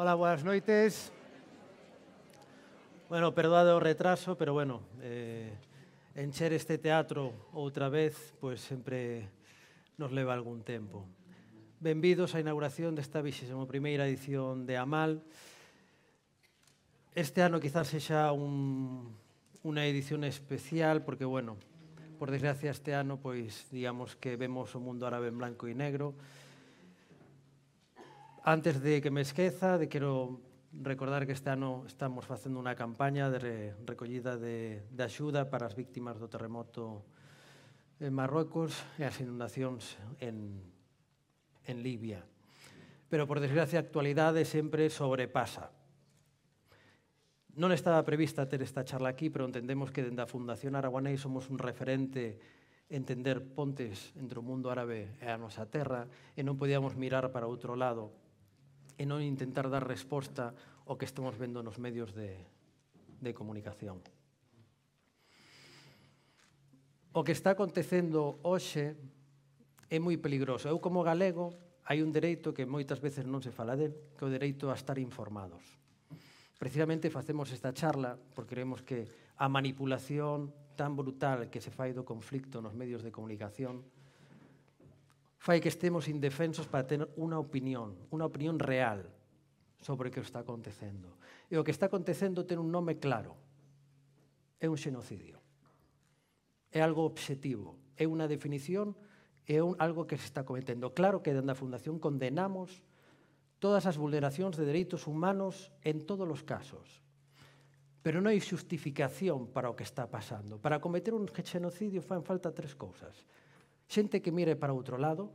Hola, buenas noites. Bueno, perdoade o retraso, pero bueno, eh, encher este teatro outra vez, pois pues, sempre nos leva algún tempo. Benvidos á inauguración desta 21 primeira edición de Amal. Este ano quizás sexa un, unha edición especial, porque, bueno, por desgracia este ano, pois, digamos que vemos o mundo árabe en blanco e negro, Antes de que me esqueza, de quero recordar que este ano estamos facendo unha campaña de re, recollida de, de axuda para as víctimas do terremoto en Marrocos e as inundacións en, en Libia. Pero, por desgracia, a actualidade sempre sobrepasa. Non estaba prevista ter esta charla aquí, pero entendemos que dende a Fundación Araguanei somos un referente entender pontes entre o mundo árabe e a nosa terra e non podíamos mirar para outro lado e non intentar dar resposta ao que estamos vendo nos medios de, de comunicación. O que está acontecendo hoxe é moi peligroso. Eu, como galego, hai un dereito que moitas veces non se fala del, que é o dereito a estar informados. Precisamente facemos esta charla porque creemos que a manipulación tan brutal que se fai do conflicto nos medios de comunicación fai que estemos indefensos para ter unha opinión, unha opinión real sobre o que está acontecendo. E o que está acontecendo ten un nome claro. É un xenocidio. É algo obxectivo. É unha definición, é un, algo que se está cometendo. Claro que dentro da Fundación condenamos todas as vulneracións de dereitos humanos en todos os casos. Pero non hai xustificación para o que está pasando. Para cometer un xenocidio fan falta tres cousas Xente que mire para outro lado,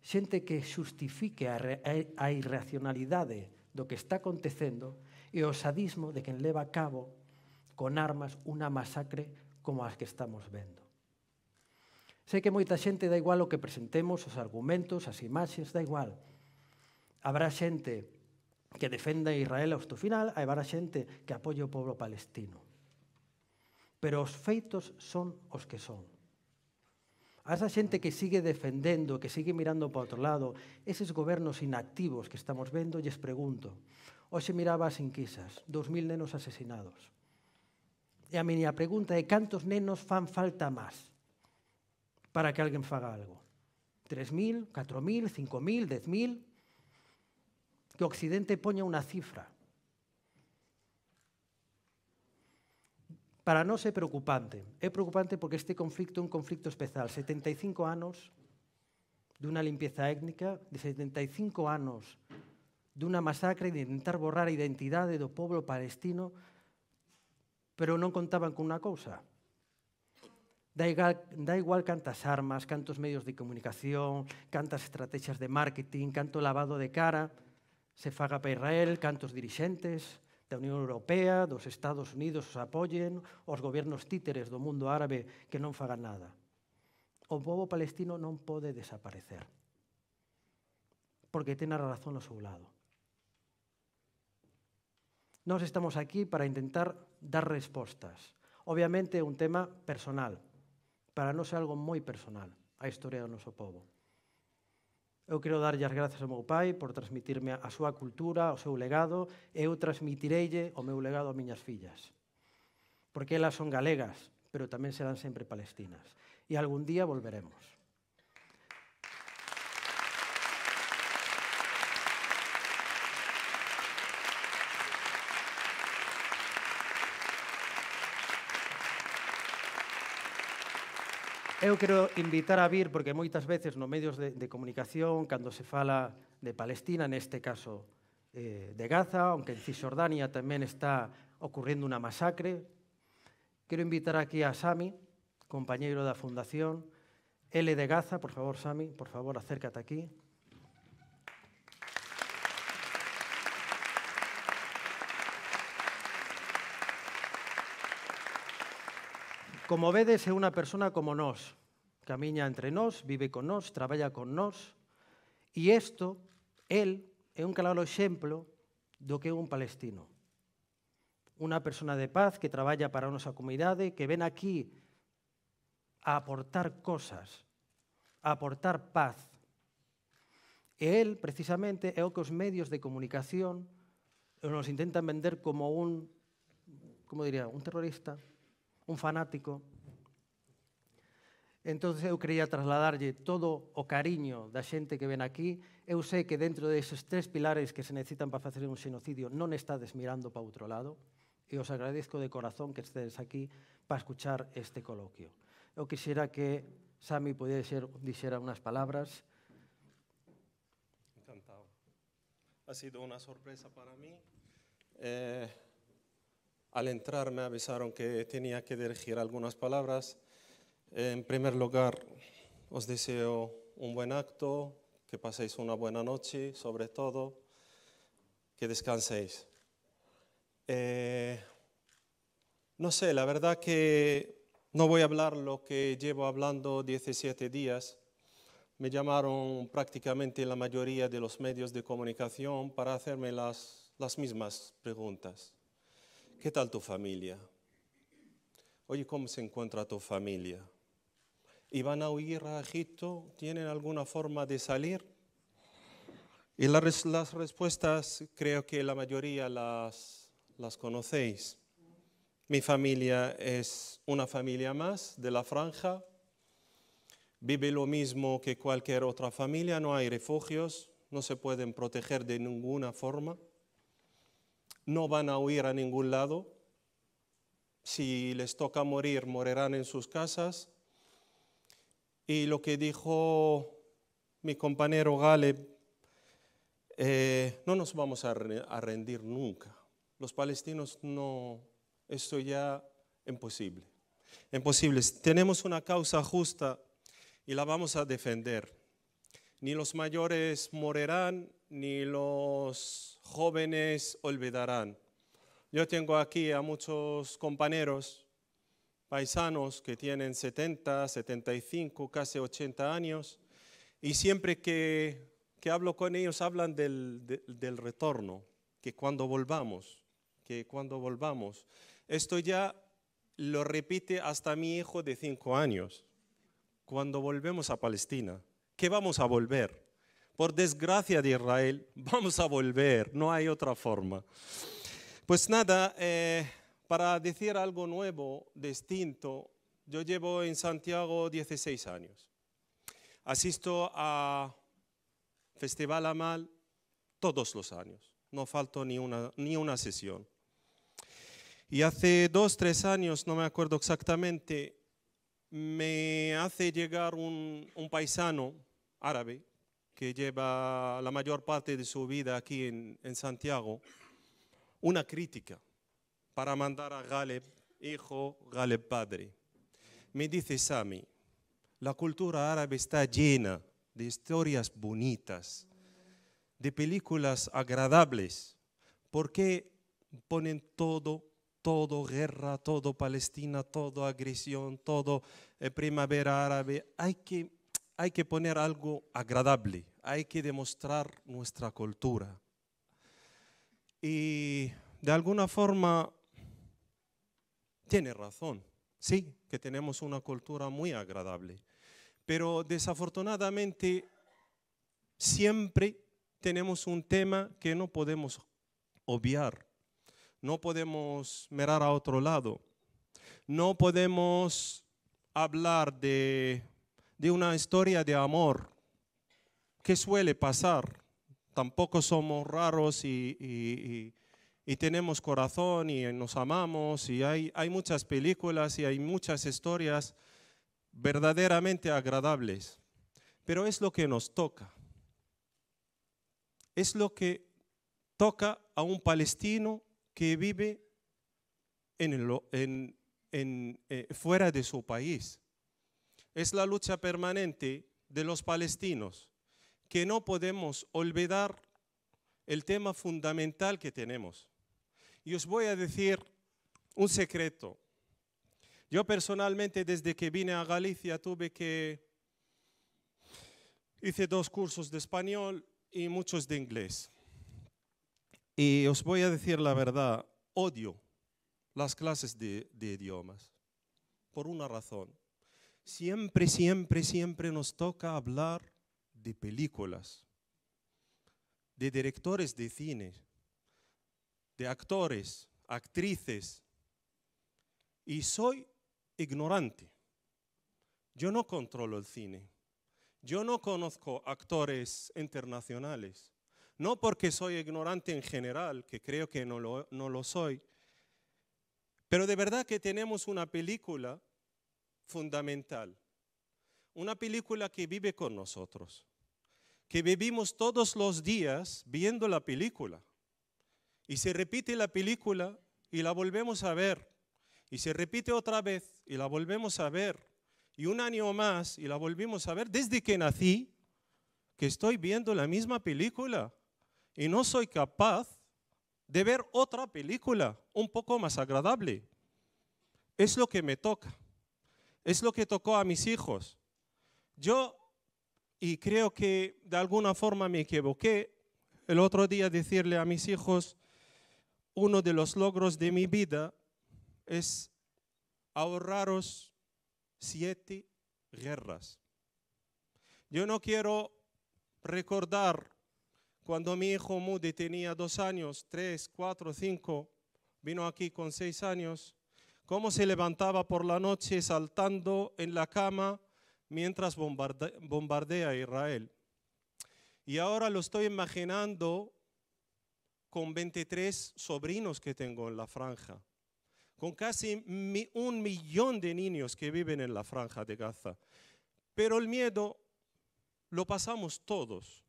xente que xustifique a, re, a irracionalidade do que está acontecendo e o sadismo de quen leva a cabo con armas unha masacre como as que estamos vendo. Sei que moita xente da igual o que presentemos, os argumentos, as imaxes, da igual. Habrá xente que defenda Israel hasta o final, hai habrá xente que apoie o pobo palestino. Pero os feitos son os que son. A esa xente que sigue defendendo, que sigue mirando para outro lado, eses gobernos inactivos que estamos vendo, lles pregunto. Hoxe miraba as inquisas, 2.000 nenos asesinados. E a miña pregunta é cantos nenos fan falta máis para que alguén faga algo? 3.000, 4.000, 5.000, 10.000? Que Occidente poña unha cifra. Para nós é preocupante. É preocupante porque este conflicto é un conflicto especial. 75 anos dunha limpeza étnica, de 75 anos dunha masacre de intentar borrar a identidade do pobo palestino, pero non contaban con unha cousa. Da igual, da igual cantas armas, cantos medios de comunicación, cantas estrategias de marketing, canto lavado de cara se faga para Israel, cantos dirixentes, da Unión Europea, dos Estados Unidos os apoyen, os gobernos títeres do mundo árabe que non fagan nada. O povo palestino non pode desaparecer, porque ten a razón ao seu lado. Nós estamos aquí para intentar dar respostas. Obviamente é un tema personal, para non ser algo moi personal a historia do noso povo. Eu quero darlle as grazas ao meu pai por transmitirme a súa cultura, o seu legado, e eu transmitireille o meu legado a miñas fillas. Porque elas son galegas, pero tamén serán sempre palestinas. E algún día volveremos. Eu quero invitar a vir, porque moitas veces nos medios de, de comunicación, cando se fala de Palestina, neste caso eh, de Gaza, aunque en Cisjordania tamén está ocurrendo unha masacre, quero invitar aquí a Sami, compañeiro da Fundación, L de Gaza, por favor, Sami, por favor, acércate aquí. Como vedes, é unha persona como nós. Camiña entre nós, vive con nós, traballa con nós. E isto, el, é un claro exemplo do que é un palestino. Unha persona de paz que traballa para a nosa comunidade, que ven aquí a aportar cosas, a aportar paz. E el, precisamente, é o que os medios de comunicación nos intentan vender como un, como diría, un terrorista, un fanático. Entonces eu quería trasladarlle todo o cariño da xente que ven aquí. Eu sei que dentro deses tres pilares que se necesitan para facer un xenocidio non estades mirando para outro lado e os agradezco de corazón que estedes aquí para escuchar este coloquio. Eu quixera que Sami podía ser, dixera unhas palabras. Encantado. Ha sido unha sorpresa para mí. Eh, Al entrar me avisaron que tenía que dirigir algunas palabras. En primer lugar, os deseo un buen acto, que paséis una buena noche, sobre todo, que descanséis. Eh, no sé, la verdad que no voy a hablar lo que llevo hablando 17 días. Me llamaron prácticamente la mayoría de los medios de comunicación para hacerme las mismas preguntas. ¿Qué tal tu familia? Oye, ¿cómo se encuentra tu familia? ¿Y van a huir a Egipto? ¿Tienen alguna forma de salir? Y las, respuestas creo que la mayoría las conocéis. Mi familia es una familia más de la franja. Vive lo mismo que cualquier otra familia, no hay refugios, no se pueden proteger de ninguna forma no van a huir a ningún lado. Si les toca morir, morirán en sus casas. Y lo que dijo mi compañero Galeb, eh, no nos vamos a, rendir nunca. Los palestinos no, esto ya imposible. Imposible. Tenemos una causa justa y la vamos a defender. Ni los mayores morirán, ni los jóvenes olvidarán. Yo tengo aquí a muchos compañeros paisanos que tienen 70, 75, casi 80 años, y siempre que, hablo con ellos hablan del, del retorno, que cuando volvamos, que cuando volvamos. Esto ya lo repite hasta mi hijo de 5 años, cuando volvemos a Palestina que vamos a volver. Por desgracia de Israel, vamos a volver, no hay otra forma. Pues nada, eh, para decir algo nuevo, distinto, yo llevo en Santiago 16 años. Asisto a Festival Amal todos los años, no falto ni una, ni una sesión. Y hace dos, tres años, no me acuerdo exactamente, me hace llegar un, un paisano árabe que lleva la mayor parte de su vida aquí en, Santiago, una crítica para mandar a Galeb, hijo, Galeb padre. Me dice Sami, la cultura árabe está llena de historias bonitas, de películas agradables. ¿Por qué ponen todo, todo guerra, todo Palestina, todo agresión, todo eh, primavera árabe? Hay que hay que poner algo agradable, hay que demostrar nuestra cultura. Y de alguna forma tiene razón, sí, que tenemos una cultura muy agradable, pero desafortunadamente siempre tenemos un tema que no podemos obviar, no podemos mirar a otro lado, no podemos hablar de de una historia de amor que suele pasar. Tampoco somos raros y, tenemos corazón y nos amamos y hay, muchas películas y hay muchas historias verdaderamente agradables. Pero es lo que nos toca. Es lo que toca a un palestino que vive en, en eh, fuera de su país es la lucha permanente de los palestinos, que no podemos olvidar el tema fundamental que tenemos. Y os voy a decir un secreto. Yo personalmente desde que vine a Galicia tuve que... Hice dos cursos de español y muchos de inglés. Y os voy a decir la verdad, odio las clases de, de idiomas por una razón siempre, siempre, siempre nos toca hablar de películas, de directores de cine, de actores, actrices. Y soy ignorante. Yo no controlo el cine. Yo no conozco actores internacionales. No porque soy ignorante en general, que creo que no lo, soy, pero de verdad que tenemos una película fundamental. Una película que vive con nosotros, que vivimos todos los días viendo la película. Y se repite la película y la volvemos a ver. Y se repite otra vez y la volvemos a ver. Y un año más y la volvimos a ver desde que nací, que estoy viendo la misma película. Y no soy capaz de ver otra película un poco más agradable. Es lo que me toca. Es lo que tocó a mis hijos. Yo, y creo que de alguna forma me equivoqué, el otro día decirle a mis hijos, uno de los logros de mi vida es ahorraros siete guerras. Yo no quiero recordar cuando mi hijo Moody tenía dos años, tres, cuatro, cinco, vino aquí con seis años, cómo se levantaba por la noche saltando en la cama mientras bombardea, Israel. Y ahora lo estoy imaginando con 23 sobrinos que tengo en la franja, con casi un millón de niños que viven en la franja de Gaza. Pero el miedo lo pasamos todos,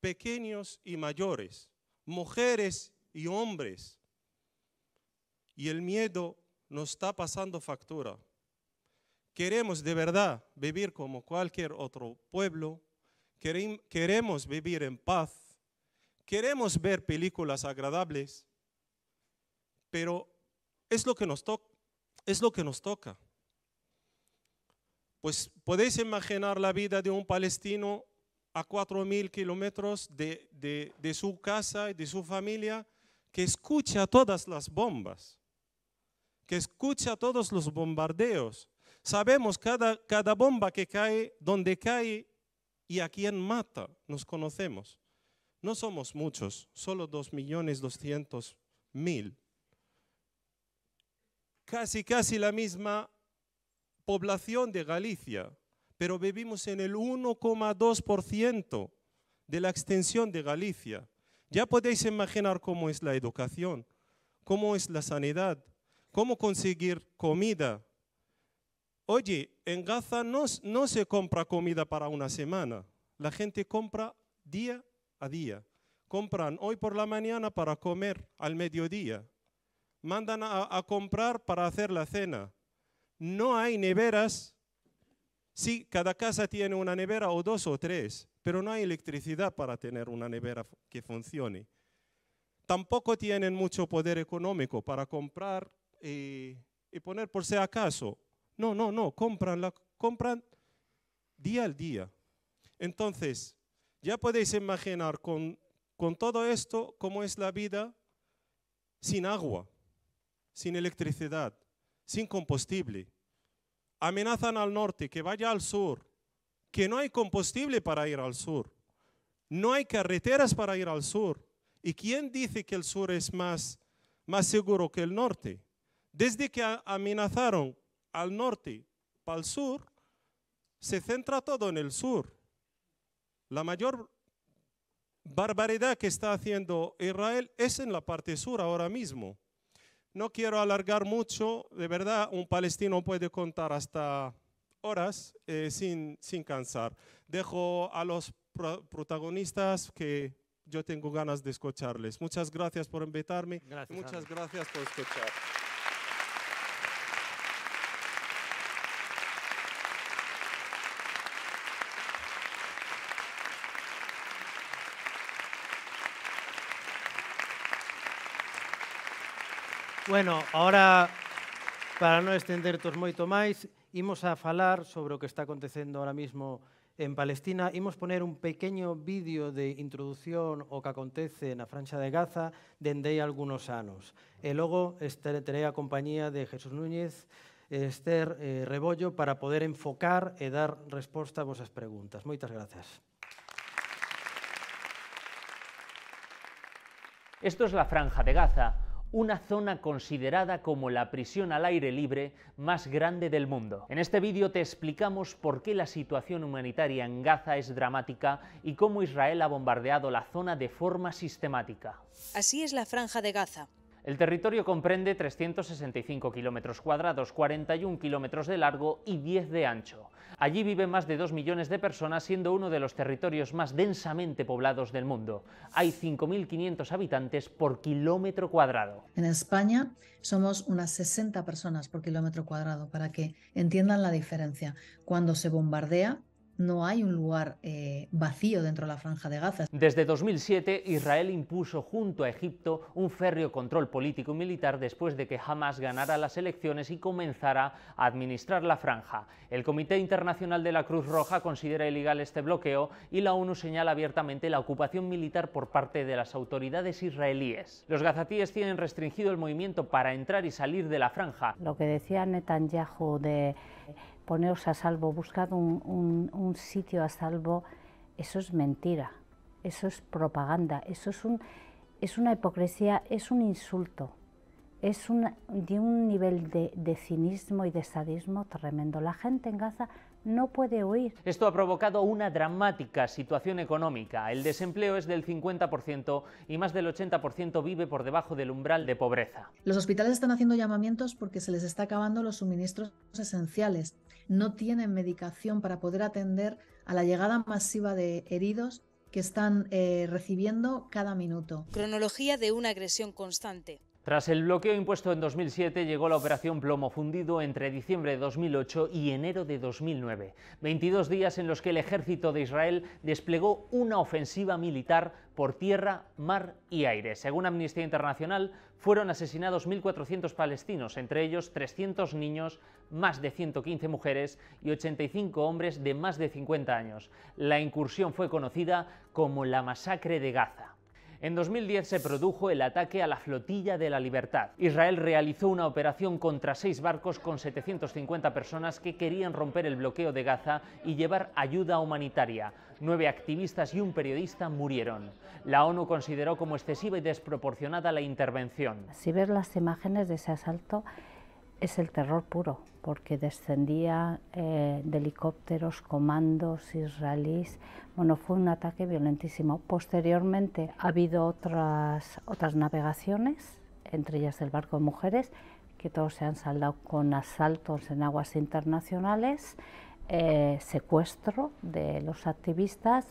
pequeños y mayores, mujeres y hombres. Y el miedo nos está pasando factura. Queremos de verdad vivir como cualquier otro pueblo. Queremos vivir en paz. Queremos ver películas agradables. Pero es lo que nos, es lo que nos toca. Pues podéis imaginar la vida de un palestino a 4.000 kilómetros de, de, su casa y de su familia que escucha todas las bombas que escucha todos los bombardeos. Sabemos cada, cada bomba que cae, dónde cae y a quién mata. Nos conocemos. No somos muchos, solo 2.200.000. Casi, casi la misma población de Galicia, pero vivimos en el 1,2% de la extensión de Galicia. Ya podéis imaginar cómo es la educación, cómo es la sanidad, cómo conseguir comida. Oye, en Gaza no, se compra comida para una semana, la gente compra día a día. Compran hoy por la mañana para comer al mediodía, mandan a, a comprar para hacer la cena. No hay neveras Sí, cada casa tiene una nevera o dos o tres, pero no hay electricidad para tener una nevera que funcione. Tampoco tienen mucho poder económico para comprar y, poner por si acaso. No, no, no, compran, la, compran día al día. Entonces, ya podéis imaginar con, con todo esto cómo es la vida sin agua, sin electricidad, sin combustible. Amenazan al norte, que vaya al sur, que no hay combustible para ir al sur, no hay carreteras para ir al sur. ¿Y quién dice que el sur es más, más seguro que el norte? Desde que amenazaron al norte para el sur, se centra todo en el sur. La mayor barbaridad que está haciendo Israel es en la parte sur ahora mismo. No quiero alargar mucho, de verdad, un palestino puede contar hasta horas eh, sin, sin cansar. Dejo a los protagonistas que yo tengo ganas de escucharles. Muchas gracias por invitarme. muchas gracias por escuchar. Bueno, ahora, para non estendertos moito máis, imos a falar sobre o que está acontecendo ahora mismo en Palestina. Imos poner un pequeño vídeo de introducción o que acontece na Francha de Gaza dende hai algunos anos. E logo estaré a compañía de Jesús Núñez, Esther eh, Rebollo para poder enfocar e dar resposta a vosas preguntas. Moitas gracias. Esto es la Franja de Gaza, una zona considerada como la prisión al aire libre más grande del mundo. En este vídeo te explicamos por qué la situación humanitaria en Gaza es dramática y cómo Israel ha bombardeado la zona de forma sistemática. Así es la franja de Gaza, el territorio comprende 365 kilómetros cuadrados, 41 kilómetros de largo y 10 de ancho. Allí viven más de 2 millones de personas, siendo uno de los territorios más densamente poblados del mundo. Hay 5.500 habitantes por kilómetro cuadrado. En España somos unas 60 personas por kilómetro cuadrado, para que entiendan la diferencia. Cuando se bombardea, no hay un lugar eh, vacío dentro de la franja de Gaza. Desde 2007, Israel impuso junto a Egipto un férreo control político y militar después de que Hamas ganara las elecciones y comenzara a administrar la franja. El Comité Internacional de la Cruz Roja considera ilegal este bloqueo y la ONU señala abiertamente la ocupación militar por parte de las autoridades israelíes. Los gazatíes tienen restringido el movimiento para entrar y salir de la franja. Lo que decía Netanyahu de poneos a salvo, buscad un, sitio a salvo, eso es mentira, eso es propaganda, eso es, un, es una hipocresía, es un insulto, es de un nivel de, de cinismo y de sadismo tremendo. La gente en Gaza no puede huir. Esto ha provocado una dramática situación económica. El desempleo es del 50% y más del 80% vive por debajo del umbral de pobreza. Los hospitales están haciendo llamamientos porque se les está acabando los suministros esenciales. No tienen medicación para poder atender a la llegada masiva de heridos que están eh, recibiendo cada minuto. Cronología de una agresión constante. Tras el bloqueo impuesto en 2007, llegó la operación Plomo Fundido entre diciembre de 2008 y enero de 2009, 22 días en los que el ejército de Israel desplegó una ofensiva militar por tierra, mar y aire. Según Amnistía Internacional, fueron asesinados 1.400 palestinos, entre ellos 300 niños, más de 115 mujeres y 85 hombres de más de 50 años. La incursión fue conocida como la masacre de Gaza. En 2010 se produjo el ataque a la flotilla de la Libertad. Israel realizó una operación contra seis barcos con 750 personas que querían romper el bloqueo de Gaza y llevar ayuda humanitaria. Nueve activistas y un periodista murieron. La ONU consideró como excesiva y desproporcionada la intervención. Si ver las imágenes de ese asalto, es el terror puro, porque descendía eh, de helicópteros, comandos israelíes. Bueno, fue un ataque violentísimo. Posteriormente ha habido otras, otras navegaciones, entre ellas el barco de mujeres, que todos se han saldado con asaltos en aguas internacionales, eh, secuestro de los activistas,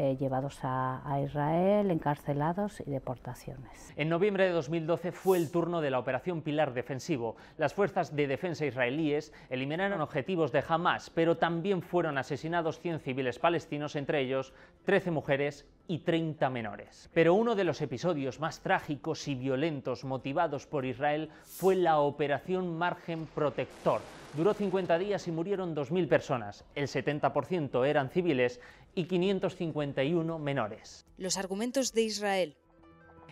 eh, llevados a, a, Israel, encarcelados y deportaciones. En noviembre de 2012 fue el turno de la Operación Pilar Defensivo. Las fuerzas de defensa israelíes eliminaron objetivos de Hamas, pero también fueron asesinados 100 civiles palestinos, entre ellos 13 mujeres y 30 menores. Pero uno de los episodios más trágicos y violentos motivados por Israel fue la Operación Margen Protector. Duró 50 días y murieron 2.000 personas. El 70% eran civiles y 551 menores. Los argumentos de Israel.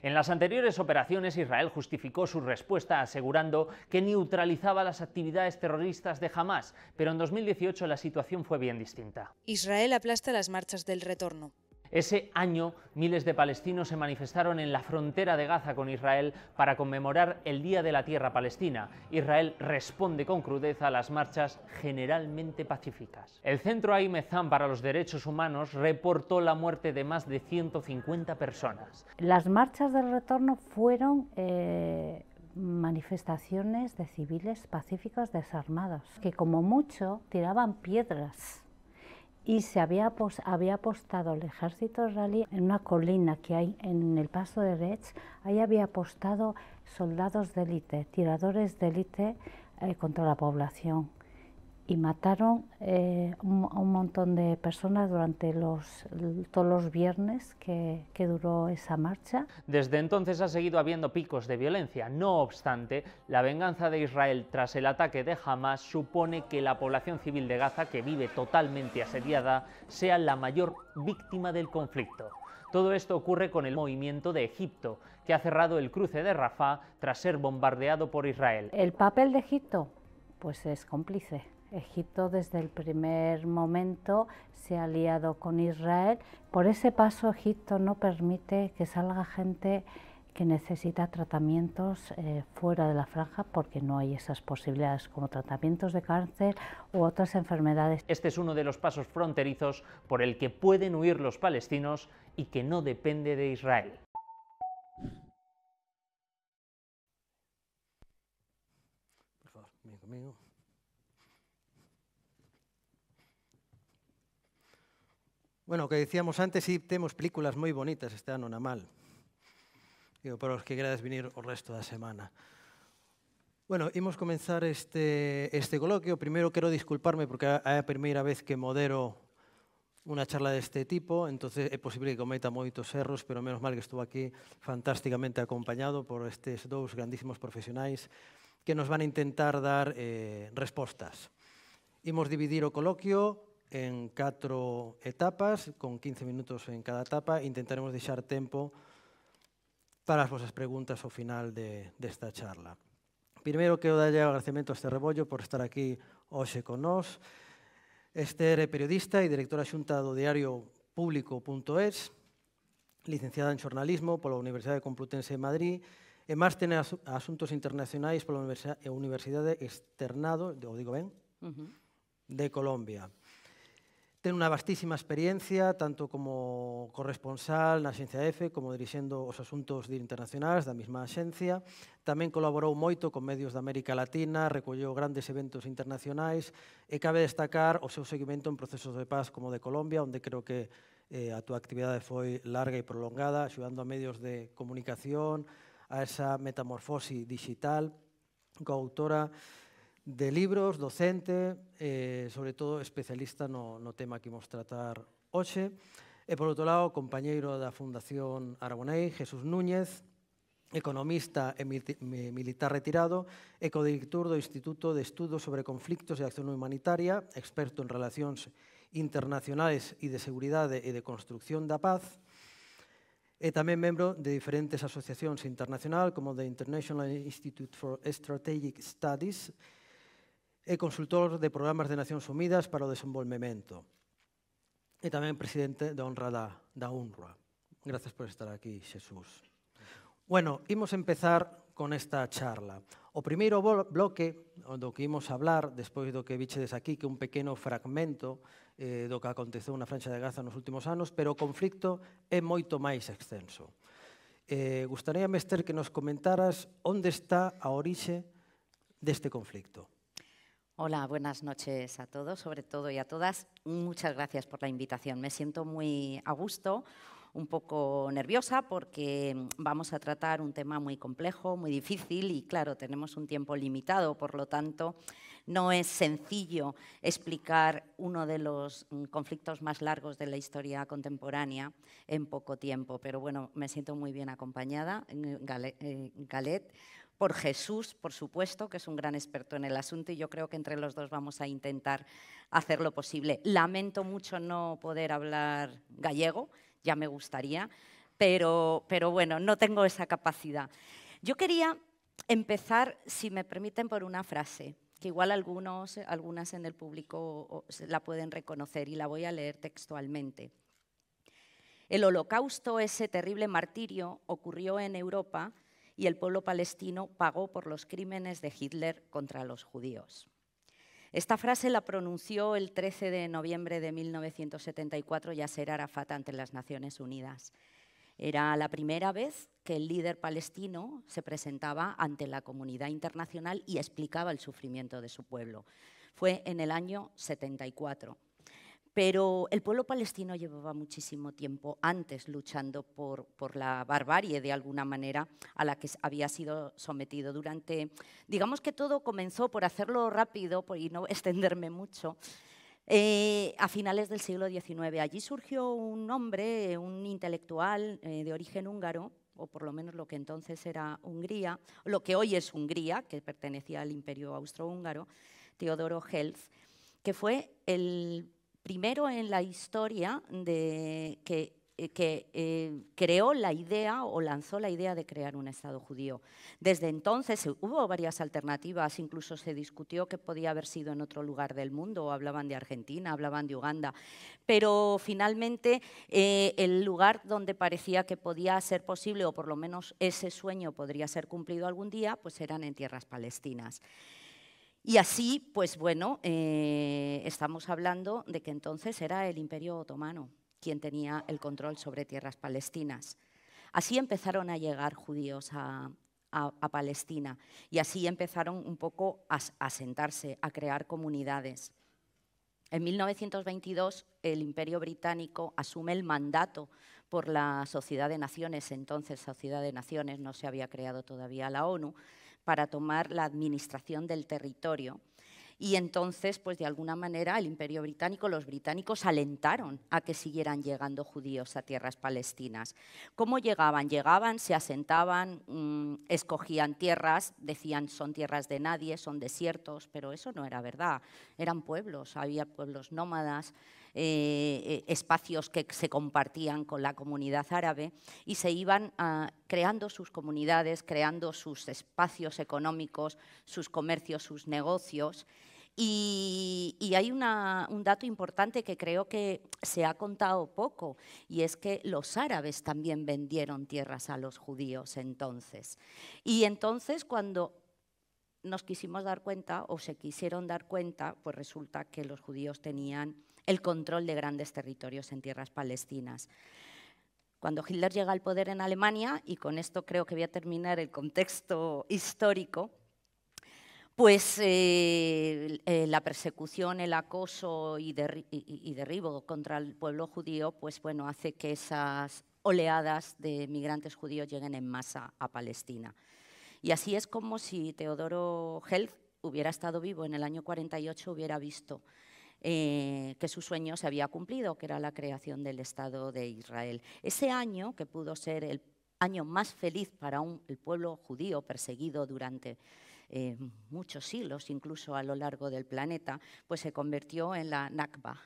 En las anteriores operaciones Israel justificó su respuesta asegurando que neutralizaba las actividades terroristas de Hamas, pero en 2018 la situación fue bien distinta. Israel aplasta las marchas del retorno. Ese año, miles de palestinos se manifestaron en la frontera de Gaza con Israel para conmemorar el Día de la Tierra Palestina. Israel responde con crudeza a las marchas generalmente pacíficas. El Centro Aimezán para los Derechos Humanos reportó la muerte de más de 150 personas. Las marchas del retorno fueron... Eh, manifestaciones de civiles pacíficos desarmados, que como mucho tiraban piedras y se había, había apostado el ejército israelí en una colina que hay en el paso de Rech, Ahí había apostado soldados de élite, tiradores de élite eh, contra la población y mataron eh, a un, montón de personas durante los, todos los viernes que, que, duró esa marcha. Desde entonces ha seguido habiendo picos de violencia. No obstante, la venganza de Israel tras el ataque de Hamas supone que la población civil de Gaza, que vive totalmente asediada, sea la mayor víctima del conflicto. Todo esto ocurre con el movimiento de Egipto, que ha cerrado el cruce de Rafah tras ser bombardeado por Israel. El papel de Egipto, pues es cómplice. Egipto desde el primer momento se ha aliado con Israel. Por ese paso Egipto no permite que salga gente que necesita tratamientos eh, fuera de la franja porque no hay esas posibilidades como tratamientos de cáncer u otras enfermedades. Este es uno de los pasos fronterizos por el que pueden huir los palestinos y que no depende de Israel. Por Bueno, o que dicíamos antes, sí, temos películas moi bonitas este ano na mal. Digo, para os que querades venir o resto da semana. Bueno, imos comenzar este, este coloquio. Primeiro quero disculparme porque é a primeira vez que modero unha charla deste tipo, entonces é posible que cometa moitos erros, pero menos mal que estou aquí fantásticamente acompañado por estes dous grandísimos profesionais que nos van a intentar dar eh, respostas. Imos dividir o coloquio en catro etapas, con 15 minutos en cada etapa. Intentaremos deixar tempo para as vosas preguntas ao final de, desta charla. Primeiro, quero darlle agradecemento a este rebollo por estar aquí hoxe con nós. Esther é periodista e directora xunta do diario público.es, licenciada en xornalismo pola Universidade Complutense de Madrid e máster en asuntos internacionais pola Universidade Externado, o digo ben, uh -huh. de Colombia ten unha vastísima experiencia, tanto como corresponsal na Xencia F, como dirixendo os asuntos de internacionais da mesma xencia. Tamén colaborou moito con medios da América Latina, recolleu grandes eventos internacionais e cabe destacar o seu seguimento en procesos de paz como de Colombia, onde creo que eh, a túa actividade foi larga e prolongada, axudando a medios de comunicación, a esa metamorfosi digital, coautora autora de libros, docente, eh, sobre todo especialista no, no tema que imos tratar hoxe. E, por outro lado, compañeiro da Fundación Aragonei, Jesús Núñez, economista e militar retirado, e codirector do Instituto de Estudos sobre Conflictos e Acción Humanitaria, experto en relacións internacionales e de seguridade e de construcción da paz, e tamén membro de diferentes asociacións internacional como the International Institute for Strategic Studies e consultor de programas de Nacións Unidas para o desenvolvemento e tamén presidente da honra da, da UNRWA. Gracias por estar aquí, Xesús. Bueno, imos empezar con esta charla. O primeiro bloque do que imos hablar, despois do que vichedes aquí, que un pequeno fragmento eh, do que aconteceu na Franxa de Gaza nos últimos anos, pero o conflicto é moito máis extenso. Eh, gustaría, Mester, que nos comentaras onde está a orixe deste conflicto. Hola, buenas noches a todos, sobre todo y a todas. Muchas gracias por la invitación. Me siento muy a gusto, un poco nerviosa porque vamos a tratar un tema muy complejo, muy difícil y claro, tenemos un tiempo limitado, por lo tanto, no es sencillo explicar uno de los conflictos más largos de la historia contemporánea en poco tiempo, pero bueno, me siento muy bien acompañada. Eh, Galet, por Jesús, por supuesto, que es un gran experto en el asunto y yo creo que entre los dos vamos a intentar hacer lo posible. Lamento mucho no poder hablar gallego, ya me gustaría, pero, pero bueno, no tengo esa capacidad. Yo quería empezar, si me permiten, por una frase que igual algunos, algunas en el público la pueden reconocer y la voy a leer textualmente. El holocausto, ese terrible martirio, ocurrió en Europa y el pueblo palestino pagó por los crímenes de Hitler contra los judíos. Esta frase la pronunció el 13 de noviembre de 1974 Yasser Arafat ante las Naciones Unidas. Era la primera vez que el líder palestino se presentaba ante la comunidad internacional y explicaba el sufrimiento de su pueblo. Fue en el año 74. Pero el pueblo palestino llevaba muchísimo tiempo antes luchando por, por, la barbarie, de alguna manera, a la que había sido sometido durante... Digamos que todo comenzó, por hacerlo rápido y no extenderme mucho, eh, a finales del siglo XIX. Allí surgió un hombre, eh, un intelectual eh, de origen húngaro, o por lo menos lo que entonces era Hungría, lo que hoy es Hungría, que pertenecía al imperio austrohúngaro, Teodoro Helf, que fue el primero en la historia de, que, eh, eh, creó la idea o lanzó la idea de crear un Estado judío. Desde entonces eh, hubo varias alternativas, incluso se discutió que podía haber sido en otro lugar del mundo, hablaban de Argentina, hablaban de Uganda, pero finalmente el lugar donde parecía que podía ser posible, o por lo menos ese sueño podría ser cumplido algún día, pues eran en tierras palestinas. Y así, pues bueno, eh, estamos hablando de que entonces era el Imperio Otomano quien tenía el control sobre tierras palestinas. Así empezaron a llegar judíos a, Palestina y así empezaron un poco a, asentarse, sentarse, a crear comunidades. En 1922 el Imperio Británico asume el mandato por la Sociedad de Naciones, entonces Sociedad de Naciones, no se había creado todavía la ONU, para tomar la administración del territorio. Y entonces, pues de alguna manera, el Imperio Británico, los británicos alentaron a que siguieran llegando judíos a tierras palestinas. ¿Cómo llegaban? Llegaban, se asentaban, mm, escogían tierras, decían son tierras de nadie, son desiertos, pero eso no era verdad. Eran pueblos, había pueblos nómadas, eh, eh, espacios que se compartían con la comunidad árabe y se iban ah, creando sus comunidades, creando sus espacios económicos, sus comercios, sus negocios. Y, hay un dato importante que creo que se ha contado poco, y es que los árabes también vendieron tierras a los judíos entonces. Y entonces cuando nos quisimos dar cuenta o se quisieron dar cuenta, pues resulta que los judíos tenían el control de grandes territorios en tierras palestinas. Cuando Hitler llega al poder en Alemania, y con esto creo que voy a terminar el contexto histórico, pues eh, eh, la persecución, el acoso y, derribo contra el pueblo judío, pues bueno, hace que esas oleadas de migrantes judíos lleguen en masa a Palestina. Y así es como si Teodoro Held hubiera estado vivo en el año 48, hubiera visto eh, que su sueño se había cumplido, que era la creación del Estado de Israel. Ese año, que pudo ser el año más feliz para un, el pueblo judío perseguido durante eh, muchos siglos, incluso a lo largo del planeta, pues se convirtió en la Nakba,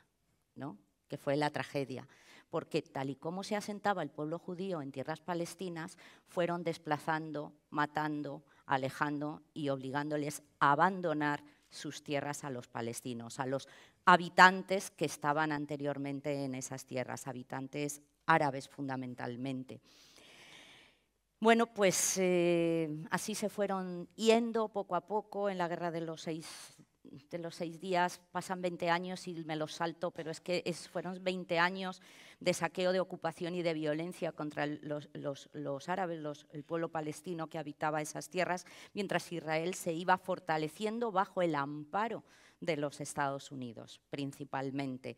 ¿no? que fue la tragedia, porque tal y como se asentaba el pueblo judío en tierras palestinas, fueron desplazando, matando, alejando y obligándoles a abandonar sus tierras a los palestinos, a los habitantes que estaban anteriormente en esas tierras, habitantes árabes fundamentalmente. Bueno, pues eh, así se fueron yendo poco a poco en la guerra de los seis días, pasan 20 años y me los salto, pero es que fueron 20 años de saqueo, de ocupación y de violencia contra los, árabes, el pueblo palestino que habitaba esas tierras, mientras Israel se iba fortaleciendo bajo el amparo de los Estados Unidos, principalmente.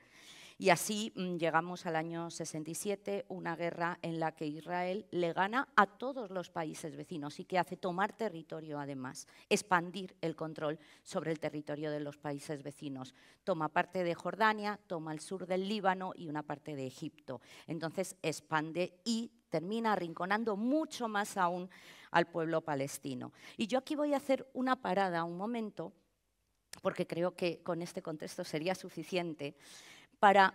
Y así mm, llegamos al año 67, una guerra en la que Israel le gana a todos los países vecinos y que hace tomar territorio además, expandir el control sobre el territorio de los países vecinos. Toma parte de Jordania, toma el sur del Líbano y una parte de Egipto. Entonces expande y termina arrinconando mucho más aún al pueblo palestino. Y yo aquí voy a hacer una parada, un momento, porque creo que con este contexto sería suficiente, para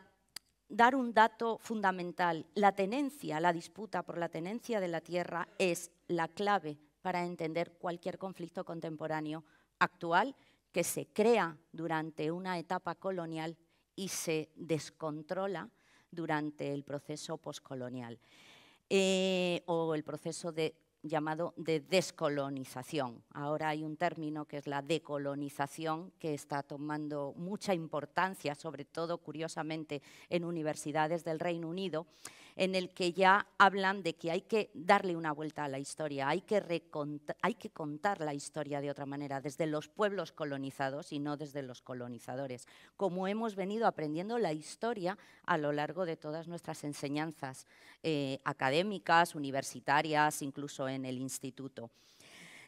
dar un dato fundamental. La tenencia, la disputa por la tenencia de la tierra es la clave para entender cualquier conflicto contemporáneo actual que se crea durante una etapa colonial y se descontrola durante el proceso poscolonial eh, o el proceso de llamado de descolonización. Ahora hay un término que es la decolonización, que está tomando mucha importancia, sobre todo, curiosamente, en universidades del Reino Unido, en el que ya hablan de que hay que darle una vuelta a la historia, hay que, contar la historia de otra manera, desde los pueblos colonizados y no desde los colonizadores, como hemos venido aprendiendo la historia a lo largo de todas nuestras enseñanzas eh, académicas, universitarias, incluso en el instituto.